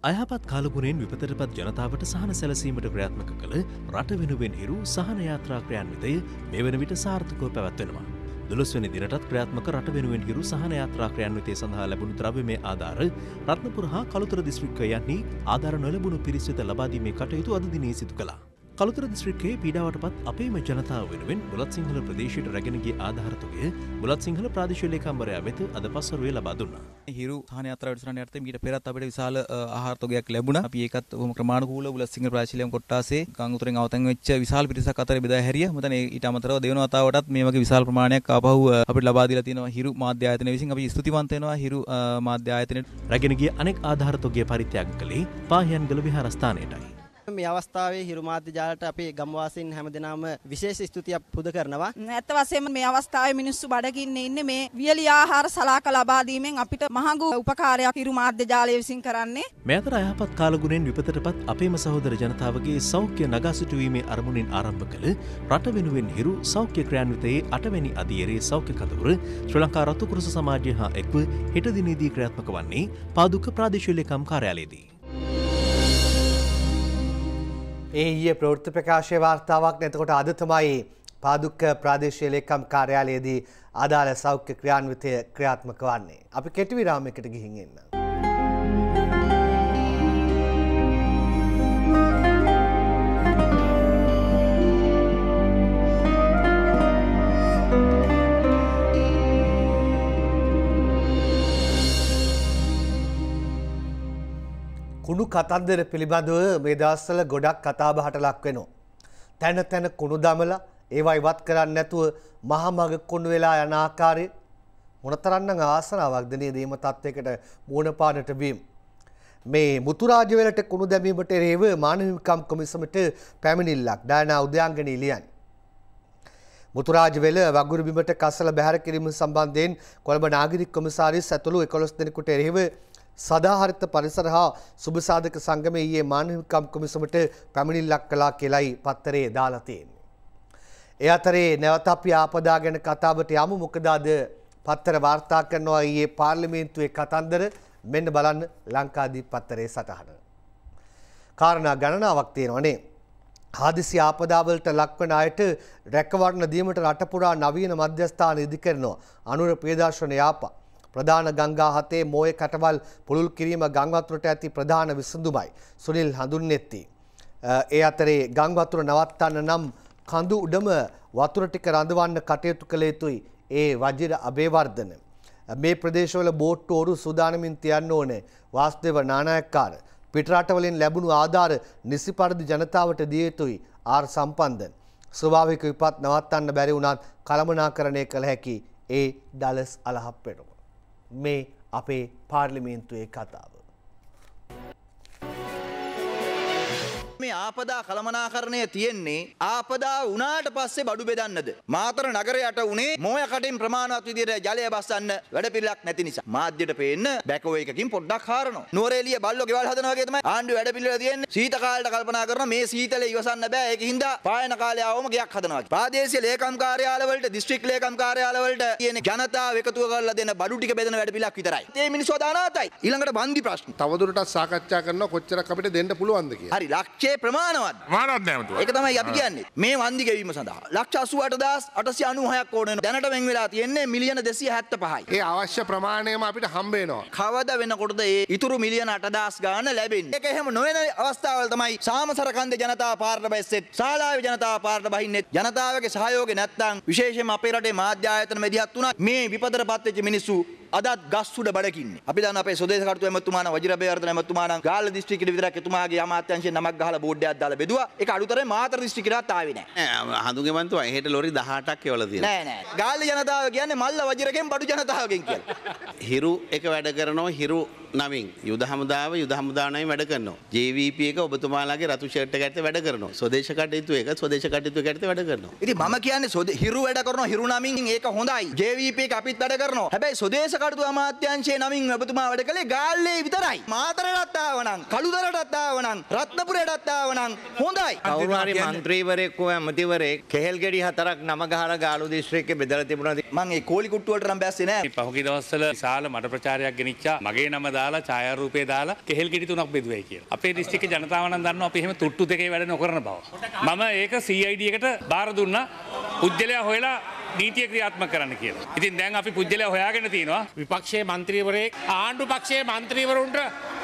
අයහපත් කාලගුණෙන් විපතරපත් ජනතාවට සහන සැලසීමට ක්‍රියාත්මක කළ රට වෙනුවෙන් හිරු සහනයාත්‍රා ක්‍රියන්විතය මේ වන විට සාර්ථකව පැවැත්වෙනවා. දොළොස්වනි දිනටත් ක්‍රියාත්මක රට වෙනුවෙන් හිරු සහන යාත්‍රා ක්‍රියාන්විතය සඳහා ලැබුණු ද්‍රව්‍යමය ආධාර රත්නපුර හා කළුතර දිස්ත්‍රික්කයන්හි ආධාර නොලැබුණු පිරිස් වෙත ලබා දීමේ කටයුතු අද දිනේ සිදු කළා. කළුතර දිස්ත්‍රික්කයේ පීඩාවටපත් අපේම ජනතාව වෙනුවෙන් බුලත් සිංහල ප්‍රදේශයට රැගෙනගේ ආධාරතුගේ බුලත් සිංහල ප්‍රාදේශීය ලේකම්වරයා වෙත අද පස්වරුවේ ලබා දුන්නා. හිරු තාන යාත්‍රා වැඩසටහන යටතේ මීට පෙරත් අපිට විශාල ආහාර තොගයක් ලැබුණා. අපි ඒකත් බොහොම ක්‍රමානුකූලව බුලත් සිංහල ප්‍රාදේශීය ලේකම් කොට්ටාසේ ගංගුතුරෙන් අවතන් වෙච්ච විශාල පිරිසක් අතර බෙදා හැරිය. මතන ඊට අමතරව දෙවන වතාවටත් මේ වගේ විශාල ප්‍රමාණයක් ආපහු අපිට ලබා දීලා තියෙනවා හිරු මාධ්‍ය ආයතනය විසින් අපි ස්තුතිවන්ත වෙනවා හිරු මාධ්‍ය ආයතනයට. රැගෙනගේ අනෙක් ආධාර තොගය පරිත්‍යාග කළේ පාහියන්ගල විහාරස්ථානයටයි. මේ අවස්ථාවේ හිරුමාති ජාලට අපේ ගම්වාසීන් හැමදෙනාම විශේෂ ස්තුතියක් පුද කරනවා. ඇත්ත වශයෙන්ම මේ අවස්ථාවේ මිනිස්සු බඩගින්න ඉන්නේ මේ වියලි ආහාර සලාක ලබා දීමෙන් අපිට මහඟු උපකාරයක් හිරුමාධ්‍ය ජාලය විසින් කරන්නේ. මේ අතර අයහපත් කාලගුණෙන් විපතටපත් අපේම සහෝදර ජනතාවගේ සෞඛ්‍ය නගා සිටුවීමේ අරමුණින් ආරම්භ කළ රට වෙනුවෙන් හිරු සෞඛ්‍ය ක්‍රියාන්විතයේ 8 වැනි අධියරේ සෞඛ්‍ය කඳවුර ශ්‍රී ලංකා රතුකරුස සමාජය හා එක්ව හෙට දිනේදී ක්‍රියාත්මක වන්නේ පාදුක ප්‍රාදේශීය ලේකම් කාර්යාලයේදී. ඒ ඊයේ ප්‍රවෘත්ති ප්‍රකාශය වාර්තාවක් නැතකොට අද තමයි පාදුක්ක ප්‍රාදේශීය ලේකම් කාර්යාලයේදී අදාළ සෞඛ්‍ය ක්‍රියාන්විතය ක්‍රියාත්මක වන්නේ. අපි කෙටි විරාමයකට ගිහින් එන්නම්. කුණු කතන්දර පිළිබඳව මේ දවස්වල ගොඩක් කතාබහට ලක් වෙනවා. තැන තැන කුණු දමලා ඒවා ඉවත් කරන්න නැතුව මහමග කුණු වෙලා යන ආකාරය මොනතරම්නම් ආසනාවක්ද නේද මේ තත්වයකට මුණ පාන්නට වීම. මේ මුතුරාජ වලට කුණු දැමීමට එරෙහිව මානව හිමිකම් කොමිසමට පැමිණිල්ලක් ඩයනා උදයන්ගනී ලියන්නේ. මුතුරාජවෙල වගුරුබිමට කසල බැහැර කිරීම සම්බන්ධයෙන් කොළඹ නාගරික කොමසාරිස් ඇතුළු එකොළොස් දෙනෙකුට එරෙහිව සදාහරිත පරිසර හා සුභසාධක සංගමයේ ඊයේ මානවිකම් කොමිසමට පැමිණිල්ලක් කළා කියලයි පත්තරේ දාලා තියෙන්නේ. ඒ අතරේ නැවත අපි ආපදා ගැන කතාවට යමු මොකද අද පත්තර වාර්තා කරනවා ඊයේ පාර්ලිමේන්තුවේ කතන්දර මෙන්න බලන්න ලංකාදීප පත්තරේ සටහන. කාරණා ගණනාවක් තියෙනවනේ. හාදිසි ආපදාවලට ලක්වන අයට රැකවරණ දීමට රටපුරා නවීන මධ්‍යස්ථාන ඉදි කරනවා. අනුර ප්‍රියදර්ශන යාපා ප්‍රධාන ගංගා හතේ මෝය කටවල් පුළුල් කිරීම ගංවතුරට ඇති ප්‍රධාන විසඳුමයි. සුනිල් හඳුන්නෙත්ති. ඒ අතරේ ගංවතුර නවත්තන්න නම් කඳු උඩම වතුර ටික රඳවන්න කටයුතු කළ යුතුයි ඒ වජිර අබේවර්ධන. මේ ප්‍රදේශවල බෝට්ටු ඔරු සූදානමින් තියන්න ඕනේ වාස්දේව නානායක්කාර. පිටරටවලින් ලැබුණු ආධාර නිසි පරිදි ජනතාවට දිය යුතුයි ආර් සම්පන්දන්. ස්වභාවික විපත් නවත්තන්න බැරි වුණත් කළමනාකරණය කළ හැකි ඒ ඩලස් අලහප්පෙටු. මේ අපේ පාර්ලිමේන්තුවේ කතාව. මේ ආපදා කළමනාකරණය තියෙන්නේ ආපදා වුණාට පස්සේ බඩු බෙදන්නද. මාතර නගරයට උනේ මෝය කටින් ප්‍රමාණවත් විදිහට ජලය බස්සන්න වැඩපිළිවෙලක් නැති නිසා. මාධ්‍යට පේන්න බැකෝ එකකින් පොඩ්ඩක් හාරනවා. නුවරඑළිය බල්ලෝ ගෙවල් හදනවා වගේ තමයි ආණ්ඩුව වැඩ පිළිවෙල තියෙන්නේ. සීත කාලයට කල්පනා කරන මේ සීතල ඉවසන්න බෑ. ඒක හින්දා පායන කාලය ආවම ගයක් හදනවා. ප්‍රාදේශීය ලේකම් කාර්යාලවලට දිස්ත්‍රික් ලේකම් කාර්යාලවලට කියන ජනතාව එකතු කරලා දෙන බඩු ටික බෙදෙන වැඩපිළිවෙලක් විතරයි. ඒ මිනිස්සු අදානාතයි. ඊළඟට බන්දි ප්‍රශ්න. තවදුරටත් සාකච්ඡා කරනවා කොච්චරක් අපිට දෙන්න පුළුවන්ද කියලා. හරි. ලක්ෂය ඒ ප්‍රමාණවත් මානත් නෑමතු ඒක තමයි අපි කියන්නේ මේ වන්දි ගෙවීම සඳහා ලක්ෂ අසුවට දස් අටසි අනුහයක් ඕනෙන දැනට වෙන් වෙලා තියෙන්නේ මිලියන දෙසි හැත්ත පහයි ඒ අවශ්‍ය ප්‍රමාණයම අපිට හම්බේනවා කවද වෙනකොටද ඒ ඉතුරු මිලියන අටදස් ගාන ලැබෙන් එක එහෙම නොවෙන අවස්ථාවල් තමයි සාමසරකන්ද ජනතා පාර්ට බැස්සෙත් ශාලාව ජනතා පාර්ට බහින්නෙත් ජනතාවගේ සහයෝග නැත්තං විශේෂම අපේ රටේ මාධ්‍යායතන මැදිහත් වුණා මේ විපතට පත්වෙච්ච මිනිස්සු අදත් ගස් උඩ බඩකින්නේ. අපි දන්න අපේ සොදේශ කර්තු එමතුමාණන් වජිරබේවර්ධන එමතුමාණන් ගාල්ල දිස්ත්‍රික්කෙට විතරක් එතුමාගේ අමාත්‍යංශයෙන් නමක් ගහලා බෝඩ් එකක් දාලා බෙදුවා. ඒක අලුතරේ මාතර දිස්ත්‍රික්කෙට ආවේ නැහැ. නෑ හඳුන්ගෙමන්තුවා එහෙට ලොරි 18ක් එවලා තියෙනවා. නෑ නෑ. ගාල්ල ජනතාව කියන්නේ මල්ල වජිරගෙන් බඩු ජනතාවගෙන් කියලා. හිරු එක වැඩ කරනවා හිරු නමින් යුද හමුදාව යුද හමුදානයි වැඩ කරනවා. JVP එක ඔබතුමාලාගේ රතු ෂර්ට් එක ඇත්තේ වැඩ කරනවා. ස්වදේශ කටයුතු එක ස්වදේශ කටයුතු එක ඇත්තේ වැඩ කරනවා. ඉතින් මම කියන්නේ හිරු වැඩ කරනවා හිරු නමින් ඒක හොඳයි. JVP එක අපිත් වැඩ කරනවා. හැබැයි ස්වදේශ කටයුතු අමාත්‍යාංශයේ නමින් ඔබතුමා වැඩ කළේ ගාල්ලේ විතරයි. මාතරටත් ආවනම්, කළුදරටත් ආවනම්, රත්නපුරයටත් ආවනම් හොඳයි. කවුරු හරි മന്ത്രിවරයෙක් හෝ ඇමතිවරයෙක් කෙහෙල් ගෙඩි හතරක් නම ගහලා ගාලු දිස්ත්‍රික්කේ බෙදලා තිබුණාද? මම ඒ කෝලි කුට්ටුවට නම් බැස්සේ නෑ. පහුගිය දවස්වල විශාල මඩ ප්‍රචාරයක් ගෙනිච්චා. මගේ නම දාලා ඡායාරූපය දාලා කෙහෙල් ගිඩි තුනක් බෙදුවයි කියලා. අපේ දිස්ත්‍රික්ක ජනතාව නම් දන්නවා අපි එහෙම තුට්ටු දෙකේ වැඩ නොකරන බව. මම ඒක CID එකට බාර දුන්නා. උජ්ජලයා හොයලා නීතිය ක්‍රියාත්මක කරන්න කියලා. ඉතින් දැන් අපි පුද්ගලයා හොයාගෙන තියෙනවා විපක්ෂයේ මන්ත්‍රීවරයෙක් ආණ්ඩු පක්ෂයේ මන්ත්‍රීවරුන්ට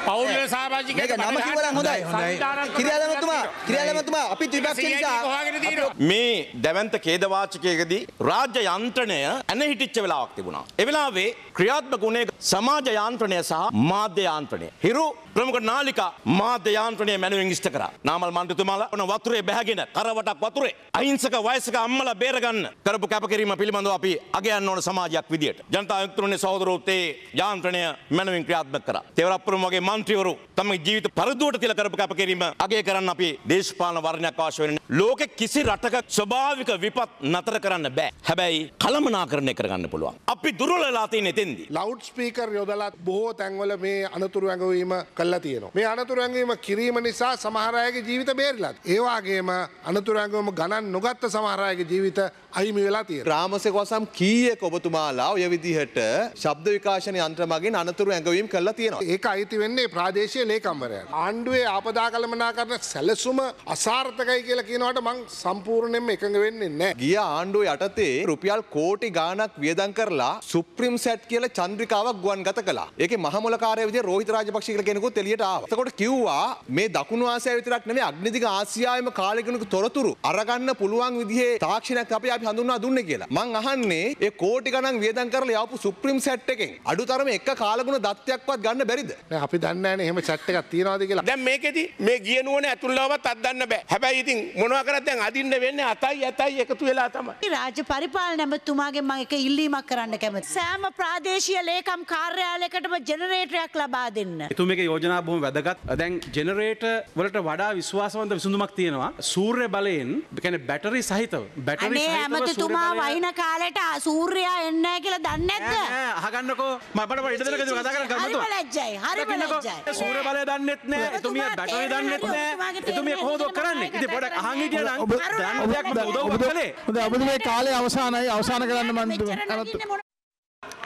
පෞද්ගල සමාජික නම කිව්වනම් හොඳයි. ක්‍රියාලමතුමා ක්‍රියාලමතුමා අපි ත්‍රිපක්ෂ නිසා මේ දැවැන්ත ඛේදවාචකයේදී රාජ්‍ය යන්ත්‍රණය ඇන හිටිච්ච වෙලාවක් තිබුණා. ඒ වෙලාවේ ක්‍රියාත්මක වුණේ සමාජ යන්ත්‍රණය සහ මාධ්‍ය යන්ත්‍රණය. හිරු ප්‍රමුඛ නාලිකා මාධ්‍ය යාන්ත්‍රණය මැනුවෙන් ඉෂ්ට කරා. නාමල් මන්ත්‍රීතුමාලා ඔන වතුරේ බැහැගෙන කරවටක් වතුරේ අහිංසක වයසක අම්මලා බේරගන්න කරපු කැපකිරීම පිළිබඳව අපි අගයන්න ඕන සමාජයක් විදියට. ජනතා යන්ත්‍රණයේ සහෝදරෝත්තේ යාන්ත්‍රණය මැනුවෙන් ක්‍රියාත්මක කරා. තේවරප්පුරම වගේ මන්ත්‍රීවරු තමගේ ජීවිත පරිදුවට තියලා කරපු කැපකිරීම අගය කරන්න අපි දේශපාලන වර්ණයක් අවශ්‍ය වෙන්නේ. ලෝකෙ කිසි රටක ස්වභාවික විපත් නතර කරන්න බෑ. හැබැයි කළමනාකරණය කරගන්න පුළුවන්. අපි දුර්වලලා තියෙන එතෙන්දී. ලවුඩ් ස්පීකර් යොදලා බොහෝ තැන්වල මේ අනතුරු ඇඟවීම කළ කල්ලා තියෙනවා. මේ අනතුරංගීම කිරීම නිසා සමහරයගේ ජීවිත බේරිලත්. ඒවාගේම අනතුරංගම ගණන් නොගත්ත සමහරයගේ ජීවිත අහිමි වෙලා තිය රාමසක වසම් කීයක ඔබතුමාලා ඔය විදිහට ශබ්ද විකාශන යන්ත්‍ර මගින් අනතුරු ඇඟවීම් කරලා තියෙනවා ඒක අයිති වෙන්නේ ප්‍රාදේශය ලේකම්වරය ආණ්ඩුවේ ආපදා කළමනා කරන සැලසුම අසාර්ථකයි කියලා කියනවට මං සම්පූර්ණයෙන්ම එකඟ වෙන්නේ නැහැ ගිය ආණ්ඩුව යටතේ රුපියල් කෝටි ගාණක් වියදම් කරලා සුප්‍රීම් සැට් කියලා චන්ද්‍රිකාවක් ගුවන් ගත කළා ඒකේ මහමුලකාරය විදිහට රෝහිත රාජපක්ෂ කියලා කෙනෙකුත් එළියට ආවා එතකොට කිව්වා මේ දකුණු ආසියාව විතරක් නෙමෙයි අග්නිදිග ආසියාවේම කාලෙකිනුක තොරතුරු අරගන්න පුළුවන් විදිහේ තාක්ෂණයක් අපි අපි හඳුන්වා දුන්නේ කියලා. මං අහන්නේ ඒ කෝටි ගණන් වියදම් කරලා යාපු සුප්‍රීම් සැට් එකෙන් අඩුතරම එක කාලගුණ දත්තයක්වත් ගන්න බැරිද? නෑ අපි දන්නේ නෑනේ එහෙම සැට් එකක් තියනවාද කියලා. දැන් මේකෙදි මේ ගිය නුවණ ඇතුළේවත් අත්දන්න බෑ. හැබැයි ඉතින් මොනවා කරත් දැන් අදින්න වෙන්නේ අතයි ඇතයි එකතු වෙලා තමයි. රාජ්‍ය පරිපාලන ඇමතුමාගෙන් මම එක ඉල්ලීමක් කරන්න කැමතියි. සෑම ප්‍රාදේශීය ලේකම් කාර්යාලයකටම ජෙනරේටරයක් ලබා දෙන්න. එතුමගේ යෝජනා බොහොම වැදගත්. දැන් ජෙනරේටර් වලට වඩා විශ්වාසවන්ත විසඳුමක් තියෙනවා. සූර්ය බලයෙන් කියන්නේ බැටරි සහිතව බැටරි සහිතව ඇමතිතුමා වයින කාලෙට සූර්යා එන්න කියලා දන්නේ නැද්ද? අහගන්නකෝ මමට ඉඩ දෙන්න කතා කරන්න ගන්නතු. හරි ලැජ්ජයි. හරි ලැජ්ජයි. සූර්ය බලය දන්නෙත් නෑ. එතුමිය බැටරි දන්නෙත් නෑ. එතුමිය කොහොමද කරන්නේ? ඉතින් පොඩක් අහන් හිටියා නම් දැන් ඔබයක් මම උදව් කළේ. හොඳයි ඔබතුමේ කාලය අවසానයි. අවසాన කරන්න මම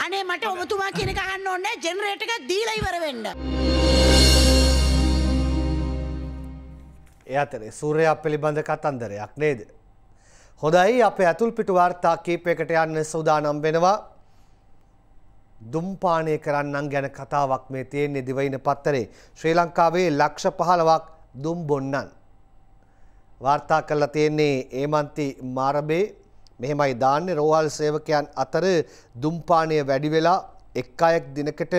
අනේ මට ඔබතුමා කියන එක අහන්න ඕනේ ජෙනරේටර් එක දීලා ඉවර වෙන්න. එ අතරේ සූර්යයා පිළිබඳ කතන්දරයක් නේද? හොඳයි අප ඇතුල්පිට වාර්තා කීපයකට යන්න සූදානම් වෙනවා. දුම්පානය කරන්නන් ගැන කතාවක් මේ තියෙන්නේ දිවයින පත්තරේ. ශ්‍රී ලංකාවේ ලක්ෂ පහලවක් දුම් බොන්නන්. වාර්තා කරලා තියෙන්නේ ඒමන්ති මාරබේ මෙහෙමයි දාන්නේ රෝහල් සේවකයන් අතර දුම්පානය වැඩි වෙලා එක් අයෙක් දිනකට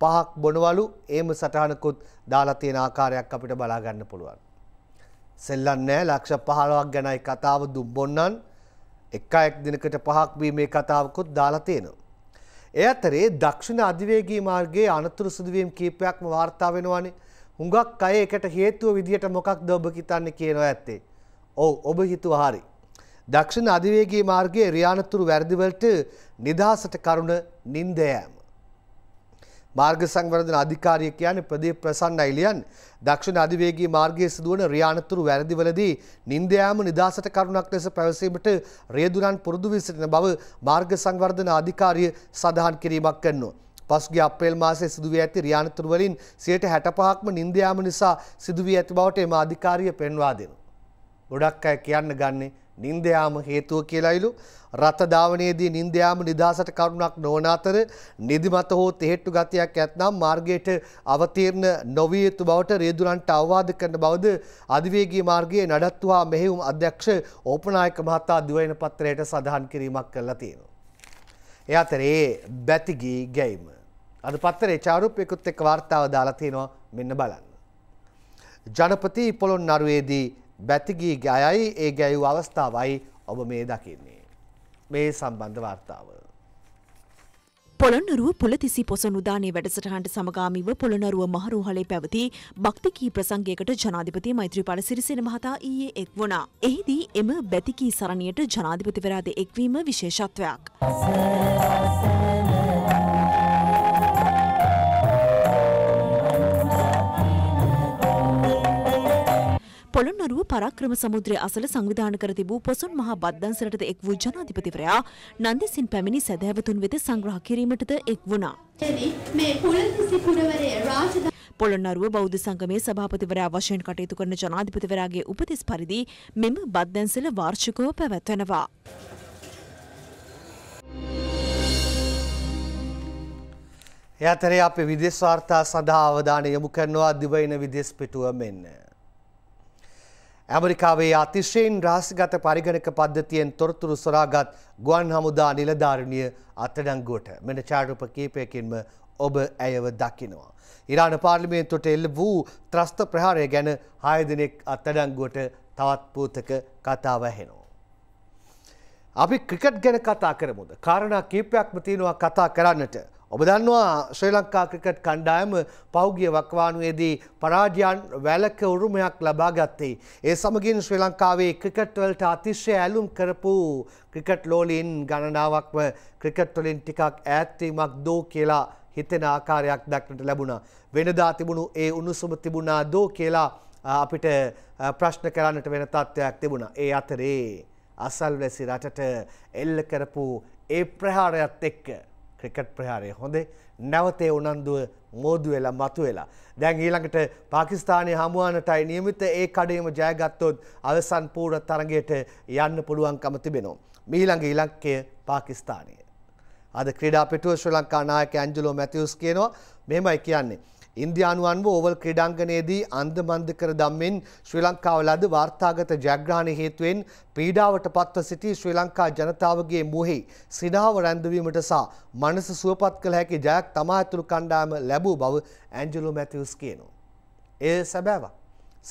පහක් බොනවලු ඒම සටහනකුත් දාලා තියෙන ආකාරයක් අපිට බලා ගන්න පුළුවන්. සෙල්ලන්නෑ ලක්ෂ පහලවක් ගැනයි කතාව දුම්බොන්නන් එක එක් දිනකට පහක් වී මේ කතාවකුත් දාලා තියෙනවා. ඒ අතරේ දක්ෂිණ අධිවේගී මාර්ගයේ අනතුරු සිදුවීම් කීපයක්ම වාර්තා වෙනවානේ. හුඟක් අය එකට හේතුව විදියට මොකක්ද ඔබ හිතන්නේ කියනවා ඇත්තේ. ඔව් ඔබ හිතුවා හරි. දක්ෂිණ අධිවේගී මාර්ගයේ රියානතුරු වැරදිවලට නිදහසට කරුණ නින්දයෑම මාර්ග සංවර්ධන අධිකාරිය කියන්නේ ප්‍රදීප් ප්‍රසන්නයි ලියන්නේ. දක්ෂිණ අධිවේගී මාර්ගයේ සිදුවන රියානතුරු වැරදිවලදී නින්ද යාම නිදාසට කරුණක් ලෙස පැවසීමට රියදුරන් පුරුදු වී සිටින බව මාර්ග සංවර්ධන අධිකාරිය සඳහන් කිරීමක් කරනවා. පසුගිය අප්‍රේල් මාසයේ සිදුවී ඇති රියානතුරු වලින් 65%ක්ම නින්ද යාම නිසා සිදුවී ඇති බවට එම අධිකාරිය පෙන්වා දෙනවා. ගොඩක් අය කියන්න ගන්නේ නින්දයාම හේතුව කියලායිලු රථධාවනයේදී නින්දයාම නිදහසට කරුණක් නොවන අතර නිදිමත හෝ තෙහෙට්ටු ගතියක් ඇත්නම් මාර්ගයට අවතීර්ණ නොවිය යුතු බවට රියදුරන්ට අවවාද කරන බවද අධිවේගී මාර්ගයේ නඩත්තු හා මෙහෙයුම් අධ්‍යක්ෂ ඕපනායක මහතා දිවයින පත්‍රයට සඳහන් කිරීමක් කරලා තියෙනවා. ඒ අතරේ බැතිගී ගැයිම අද පත්තරේ චාරුප්‍යකුත් එක්ක වාර්තාව දාලා තියෙනවා මෙන්න බලන්න. ජනපති පොළොන්නරුවේදී බැතිගී ගයයි ඒ ගැයූ අවස්ථාවයි ඔබ මේ දකින්නේ. මේ සම්බන්ධ වාර්තාව. පොළොන්නරුව පුලතිසි පොසනුදානේ වැඩසටහනට සමගාමීව පොළොන්නරුව මහරෝහලේ පැවති භක්තිකී ප්‍රසංගයකට ජනාධිපති මෛත්‍රීපාල සිරිසේන මහතා ඊයේ එක් වුණා. එහිදී එම බැතිකී සරණියට ජනාධිපතිවරයාද එක්වීම විශේෂත්වයක්. පොළොන්නරුව පරාක්‍රම සමුද්‍රය අසල සංවිධාන කර තිබූ පොසොන් මහා බද්දන්සරටද එක් වූ ජනාධිපතිවරයා නන්දිසින් පැමිණි සැදැවතුන් වෙත සංග්‍රහ කිරීමටද එක් වුණා. පොළොන්නරුව බෞද්ධ සංගමේ සභාපතිවරයා වශයෙන් කටයුතු කරන ජනාධිපතිවරයාගේ උපදෙස් පරිදි මෙම බද්දන්සල වාර්ෂිකව පැවැත්වෙනවා. එයතරේ අපේ විදේශ වාර්තා සඳහා අවධානය යොමු කරනවා දිවයින විදේශ පිටුව මෙන්න. ඇමරිකාවේ අතිශයෙන් රාසිගත පරිගණක පද්ධතියෙන් තොරතුරු සොරාගත් ගුවන් හමුදා නිලධාරණිය අත්අඩංගුවට මෙන චාරූප කීපයකින්ම ඔබ ඇයව දකිනවා. ඉරාන පාර්ලිමේන්තුවට එල්ල වූ ත්‍රස්ත ප්‍රහාරය ගැන හය දිනෙක් අත්අඩංගුවට තවත් පූතක කතා වැහෙනවා. අපි ක්‍රිකට් ගැන කතා කරමුද. කාරණා කීපයක්ම තියෙනවා කතා කරන්නට. ඔබ දන්නවා ශ්‍රී ලංකා ක්‍රිකට් කණ්ඩායම පෞගිය වක්වානුවේදී පරාජයන් වැලක උරුමයක් ලබා ගත්තේ. ඒ සමගින් ශ්‍රී ලංකාවේ ක්‍රිකට්වලට අතිශ්‍ය ඇලුම් කරපු ක්‍රිකට් ලෝලීන් ගණනාවක්ම ක්‍රිකට්වලින් ටිකක් ඈත්වීමක් දෝ කියලා හිතෙන ආකාරයක් දක්නට ලැබුණා. වෙනදා තිබුණු ඒ උණුසුම තිබුණා දෝ කියලා අපිට ප්‍රශ්න කරන්නට වෙන තත්ත්වයක් තිබුණා. ඒ අතරේ අසල්වැසි රටට එල්ල කරපු ඒ ප්‍රහාරයත් එක්ක ක්‍රිකට් ප්‍රහාරය හොඳේ නැවතේ උනන්දුව මෝදු වෙලා මතු වෙලා. දැන් ඊළඟට පාකිස්ානය හමුවනටයි නියමිත ඒ කඩේම ජයගත්තොත් අවසන් පූර තරගයට යන්න පුළුවන්කම තිබෙනවා. මීළඟ ඉලක්කය පාකිස්ානය. අද ක්‍රඩා පිටුව ශ්‍රලංකා නායක ඇන්ජුලෝ මැතිවස් කියනවා මෙමයි කියන්නේ. ඉන්දයානුවන්ව ඕවල් ක්‍රඩංගනයේදී අන්දමන්ද කර දම්මෙන් ශ්‍රී ලංකාව ලද වාර්තාගත ජයග්‍රහණ හේතුවෙන් පීඩාවට පත්ව සිටි ශ්‍රී ලංකා ජනතාවගේ මුහෙහි සිනාව රැන්දවීමට සහ මනස සුවපත් කළ හැකි ජයක් තමා ඇතුළු කණ්ඩායම ලැබූ බව ඇන්ජලු මැතිවස් කියනවා. ඒ සැබෑවක්.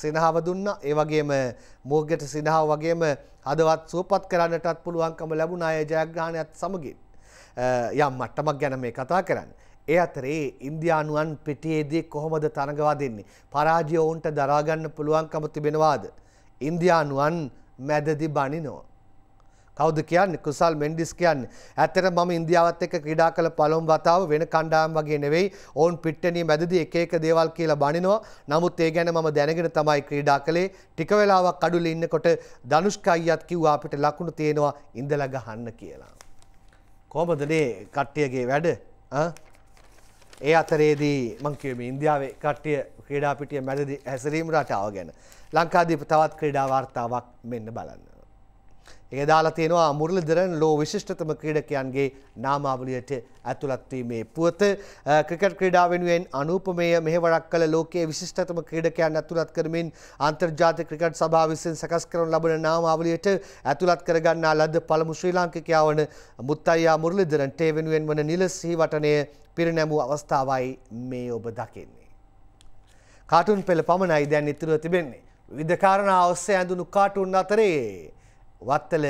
සිනහාව දුන්න ඒ වගේම මෝගට සිනහාව වගේම හදවත් සුවපත් කරන්නටත් පුළුවන්කම ලැබුණ අය ජයග්‍රහණයත් සමගින් යම් මට්ටමක් ගැන මේ කතා කරන්නේ. ඒ අතරේ ඉන්දියානුවන් පිටියේදී කොහොමද තරඟවා දෙන්නේ? පරාජය ඔවුන්ට දරා ගන්න පුළුවන්කම තිබෙනවාද? ඉන්දියානුවන් මැදදී බනිනවා. කවුද කියන්නේ? කුසල් මෙන්ඩිස් කියන්නේ. ඇත්තට මම ඉන්දියාවත් එක්ක ක්‍රීඩා කළ පළමු වතාව වෙන කණ්ඩායම් වගේ නෙවෙයි. ඔවුන් පිට්ටනිය මැදදී එක එක දේවල් කියලා බනිනවා. නමුත් ඒ ගැන මම දැනගෙන තමයි ක්‍රීඩා කළේ. ටික වෙලාවක් අඩුලේ ඉන්නකොට ධනුෂ්ක අයියාත් කිව්වා අපිට ලකුණු තියෙනවා ඉඳලා ගහන්න කියලා. කොහොමද මේ කට්ටියගේ වැඩ? ආ ඒ අතරේදී මංකිවම ඉන්දියාවේ කට්ටිය ක්‍රඩාපිටිය මැදදි හැසරීම රටාව ගැන ලංකාදීප තවත් ක්‍රඩාවාර්තාවක් මෙන්න බලන්න. ඒ දාලා තියෙනවා මුරලිදරන් ලෝ විශිෂ්ටතම ක්‍රීඩකයන්ගේ නාමාවලියට ඇතුළත්වීමේ පුවත ක්‍රිකට් ක්‍රීඩා වෙනුවෙන් අනූපමය මෙහෙවරක් කළ ලෝකයේ විශිෂ්ටතම ක්‍රීඩකයන් ඇතුළත් කරමින් අන්තර්ජාතික ක්‍රිකට් සභාව විසින් සකස් කරනු ලබන නාමාවලියට ඇතුළත් කරගන්නා ලද පළමු ශ්‍රී ලාංකිකයා වන මුත්තයියා මුරලිදරන්ට වෙනුවෙන් වන නිල සිහිවටනය පිරිනැඹූ අවස්ථාවයි මේ ඔබ දකින්නේ. කාටුන් පෙළ පමණයි දැන් ඉතිරුව තිබෙන්නේ. විධකාරණා ඔස්සේ ඇඳුණු කාටුන් අතරේ වත්තල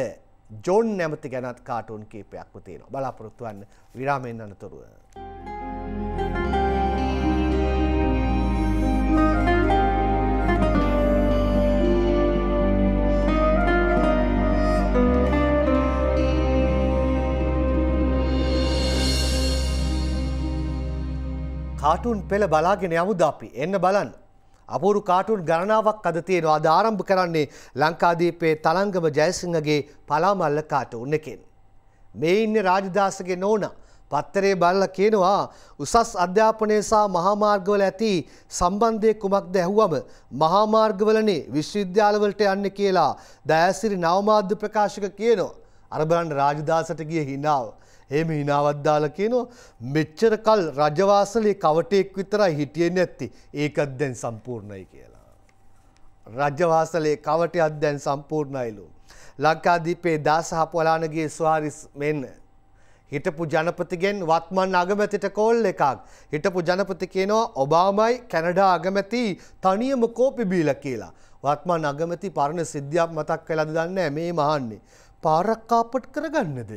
ජෝන් නැමති ගැනත් කාටුන් කීපයක්ම තියෙනවා. බලාපොරොත්තු වන්න විරාමයෙන් අනතුරුව. කාටුන් පෙළ බලාගෙන යමුද අපි එන්න බලන්න. අපූරු කාටුන් ගණනාවක් අද තියෙනවා අද ආරම්භ කරන්නේ ලංකාදීපේ තලංගම ජයසිංහගේ පලාමල්ල කාටුන් එකෙන්. මේ ඉන්න රාජදාසගේ නෝනා පත්තරේ බල්ල කියනවා උසස් අධ්‍යාපනය සහ මහාමාර්ගවල ඇති සම්බන්ධය කුමක්ද ඇහුවම මහාමාර්ගවලනේ විශ්වවිද්‍යාලවලට යන්න කියලා දෑසිරි නවමාධ්‍ය ප්‍රකාශක කියනවා. අර බලන්න රාජදාසට ගිය හිනාව. එහෙම හිනාවක් දාලා කියනවා මෙච්චර කල් රජවාසලේ කවටෙක් විතරයි හිටියේ නැති. ඒකත් දැන් සම්පූර්ණයි කියලා. රජවාසලේ කවටයක් දැන් සම්පූර්ණයිලු. ලංකාදීපේ 16 පොළානගේ ස්වාරිස් මෙන්න හිටපු ජනපතිගෙන් වත්මන් අගමැතිට කෝල් එකක්. හිටපු ජනපති කියනවා ඔබාමයි කැනඩා අගමැති තනියම කෝපි බීල කියලා. වත්මන් අගමැති පරණ සිද්ධියක් මතක් වෙලාද දන්නේ මේ මහන්නේ. පාරක් කාපට් කරගන්නද?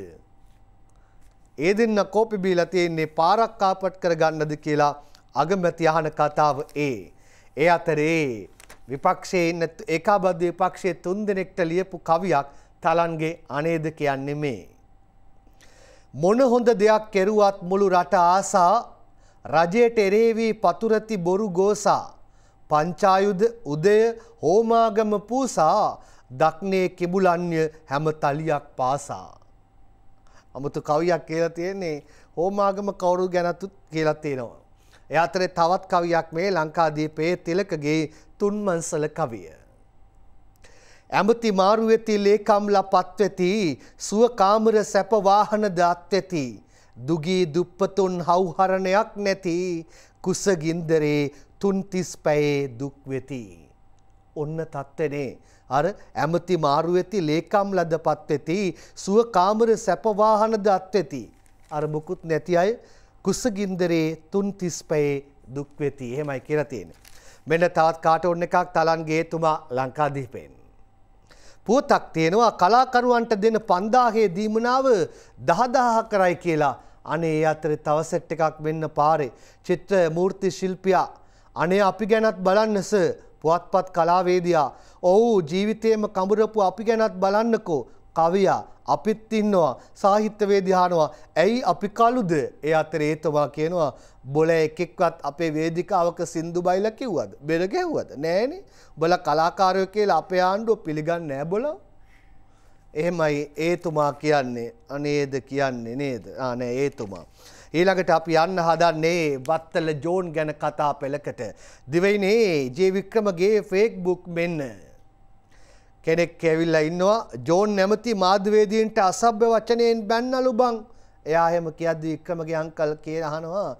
ඒ දෙන්න කෝපි බීලා තියෙන්නේ පාරක් කාපට් කරගන්නද කියලා අගමැති අහන කතාව ඒ. ඒ අතරේ විපක්ෂයේ ඉන්න ඒකාබද්ධ විපක්ෂයේ තුන්දෙනෙක්ට ලියපු කවියක් තලන්ගේ අනේද කියන්නේ මේ. මොන හොඳ දෙයක් කෙරුවත් මුළු රට ආසා රජයට එරේවී පතුරති බොරු ගෝසා පංචායුධ උදය හෝමාගම පූසා දක්නේ කිබුලන්්‍ය හැම තලියක් පාසා. අමුතු කවියක් කියලා තියෙන්නේ හෝමාගම කවුරු ගැනතුත් කියලා තියෙනවා. ඒ අතරේ තවත් කවියක් මේ ලංකාදීපයේ තිලකගේ තුන්මන්සල කවිය. ඇමති මාරුවෙති ලේකම්ලා පත්වෙති සුව කාමර සැප වාහන දාත්වෙති දුගී දුප්පතුන් හවුහරණයක් නැති කුසගින්දරේ තුන්තිස් පැයේ දුක් වෙති. ඔන්න තත්ත්වනේ අර ඇමති මාරු වෙති ලේකම් ලද පත් වෙති සුව කාමර සැප වාහන දත් වෙති අර මුකුත් නැති අය කුසගින්දරේ 335 දුක් වෙති එහෙමයි කියලා තියෙන්නේ මෙන්න තවත් කාට ඕන එකක් තලන්ගේ තුමා ලංකාදීපෙන් පුවතක් තියෙනවා කලාකරුවන්ට දෙන 5000 දීමනාව 10000 කරයි කියලා අනේ ඒ අතරේ තව සෙට් එකක් වෙන්න පාරේ චිත්‍ර මූර්ති ශිල්පියා අනේ අපි ගැනත් බලන්න සර් පුවත්පත් කලාවේදයා ඔහු ජීවිතයේම කඹරපු අපි ගැනත් බලන්නකෝ කවියා අපිත් ඉන්නවා සාහිත්‍යවේදිහානවා ඇයි අපි කලුද ඒ අතර ඒතවා කියනවා බොල එකෙක්වත් අපේ වේදිකාවක සින්දු බයිල කිව්වද බෙර ගැහ්වද නෑනි බොල කලාකාරයෝ කියලා අපේ ආණ්ඩුව පිළිගන්න නෑ බොල එහෙමයි ඒතුමා කියන්නේ අනේද කියන්නේ නේද ආනෑ ඒතුමා ඊළඟට අපි යන්න හදන්නේ වත්තල ජෝන් ගැන කතා පෙළකට. දිවයිනේ ජේ වික්‍රමගේ ෆේක්බුක් මෙන්න. කෙනෙක් ඇවිල්ලා ඉන්නවා ජෝන් නැමති මාධ්‍යවේදීන්ට අසභ්‍ය වචනයෙන් බැන්නලු බං. එයා එහෙම කියද්දි වික්‍රමගේ අංකල් කියන අහනවා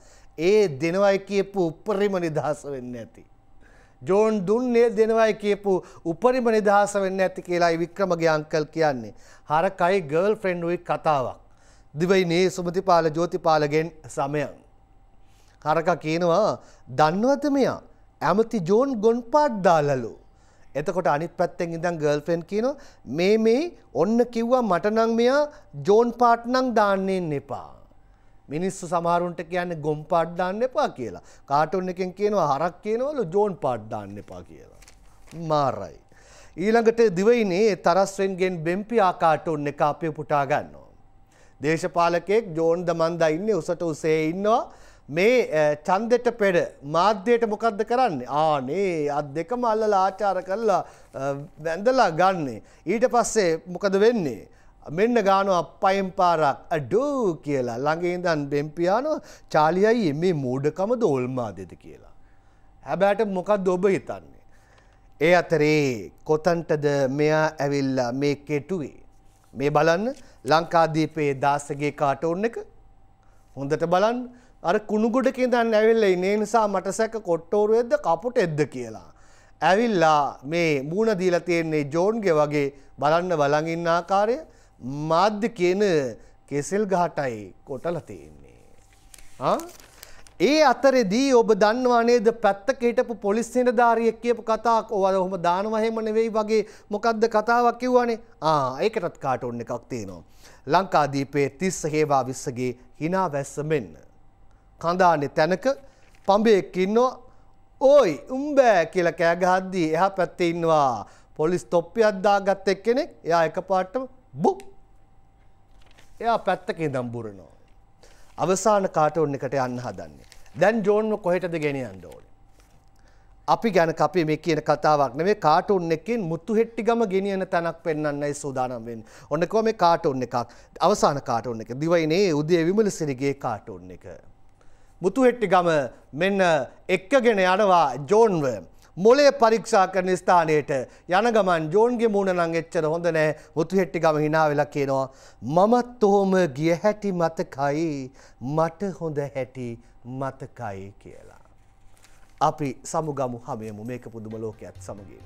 ඒ දෙනවයි කියපු උපරිම නිදහස වෙන්න ඇති. ජෝන් දුන්නේ දෙනවයි කියපු උපරිම නිදහස වෙන්න ඇති කියලායි වික්‍රමගේ අංකල් කියන්නේ. හරකයි ගර්ල් ෆ්‍රෙන්ඩ් උයි කතාවක්. දිවයිනේ සුමතිපාල ජෝතිපාලගෙන් සමයන්. කරක කියනවා දන්නවත මෙයා ඇමති ජෝන් ගොන් පාට් දාලලු. එතකොට අනිත් පැත්තෙන් ඉඳන් ගර්ල්ෆ්‍රෙන්ඩ් කියනවා මේ මේ ඔන්න කිව්වා මට නම් මෙයා ජෝන් පාට් නම් දාන්නෙන්න එපා. මිනිස්සු සමහරුන්ට කියන්නේ ගොම් පාට් දාන්න එපා කියලා. කාටුන් එකෙන් කියනවා හරක් කියනවලු ජෝන් පාට් දාන්න එපා කියලා. මාරයි. ඊළඟට දිවයිනේ තරස්වෙන්ගෙන් බෙම්පියා කාටුන් එක අපේ පුටා ගන්නවා. දේශපාලකයෙක් ජෝන් දමන්දා ඉන්නේ උසට උසේ ඉන්නවා මේ ඡන්දෙට පෙර මාධ්‍යයට මොකද්ද කරන්නේ ආනේ අත් දෙකම අල්ලලා ආචාර කරලා වැඳලා ගන්නෙ ඊට පස්සේ මොකද වෙන්නේ මෙන්න ගානවා පයින් පාරක් අඩෝ කියලා ළඟේ ඉඳන් බෙම්පියානෝ චාලි අයියේ මේ මෝඩකම දෝල්මාදෙද කියලා හැබැයිට මොකද්ද ඔබ හිතන්නේ ඒ අතරේ කොතන්ටද මෙයා ඇවිල්ලා මේ කෙටුවේ මේ බලන්න ලංකාදීපයේ දාසගේ කාටෝන් එක හොඳට බලන්න අර කුණුගොඩක ඉඳන් ඇවිල්ලා ඉන්නේ නිසා මට සැක කොට්ටෝරුවෙද්ද කපුටෙද්ද කියලා. ඇවිල්ලා මේ මූණ දීලා තියෙන්නේ ජෝන්ගේ වගේ බලන්න බලන් ඉන්න ආකාරය මාධ්‍ය කියන කෙසෙල් ගහටයි කොටලා තියෙන්නේ. ආ ඒ අතරෙදී ඔබ දන්නවා නේද පැත්තක හිටපු පොලිස් නිලධාරියෙක් කියපු කතාවක් ඔය ඔහොම දානවා හැම නෙවෙයි වගේ මොකද්ද කතාවක් කිව්වනේ ආ ඒකටත් කාටුන් එකක් තියෙනවා ලංකාදීපයේ 30 හේවා 20ගේ hina වැස්ස මෙන්න කඳානේ තැනක පඹයක් ඉන්නවා ඕයි උඹෑ කියලා කෑ ගහද්දී එහා පැත්තේ ඉන්නවා පොලිස් තොප්පියක් දාගත් එක්කෙනෙක් එයා එකපාරටම බු එයා පැත්තක ඉඳන් බුරනවා අවසාන කාටුන් එකට යන්න හදන්නේ දැන් ජෝන්ව කොහෙටද ගෙනියන්න ඕනේ. අපි ගැන කපේ මේ කියන කතාවක් නෙමේ කාටුන් එකකින් මුතු හෙට්ටි ගම ගෙනියන තැනක් පෙන්වන්නයි සූදානම් වෙන්නේ. ඔන්න කොහොම මේ කාටුන් එකක් අවසාන කාටුන් එක. දිවයිනේ උදේ විමලසිරිගේ කාටුන් එක. මුතු හෙට්ටි ගම මෙන්න එක්කගෙන යනවා ජෝන්ව. මොලේ පරීක්ෂා කරන ස්ථානයට යන ගමන් ජෝන්ගේ මූුණ නං එච්චර හොඳ නෑ මුතු හෙට්ටි ගම හිනා වෙලා කියනවා. මමත් ඔහොම ගිය හැටි මතකයි මට හොඳ හැටි මතකයි කියලා. අපි සමුගමු හමයමු මේක පුදුම ලෝකයක් සමගින්.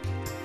Thank you.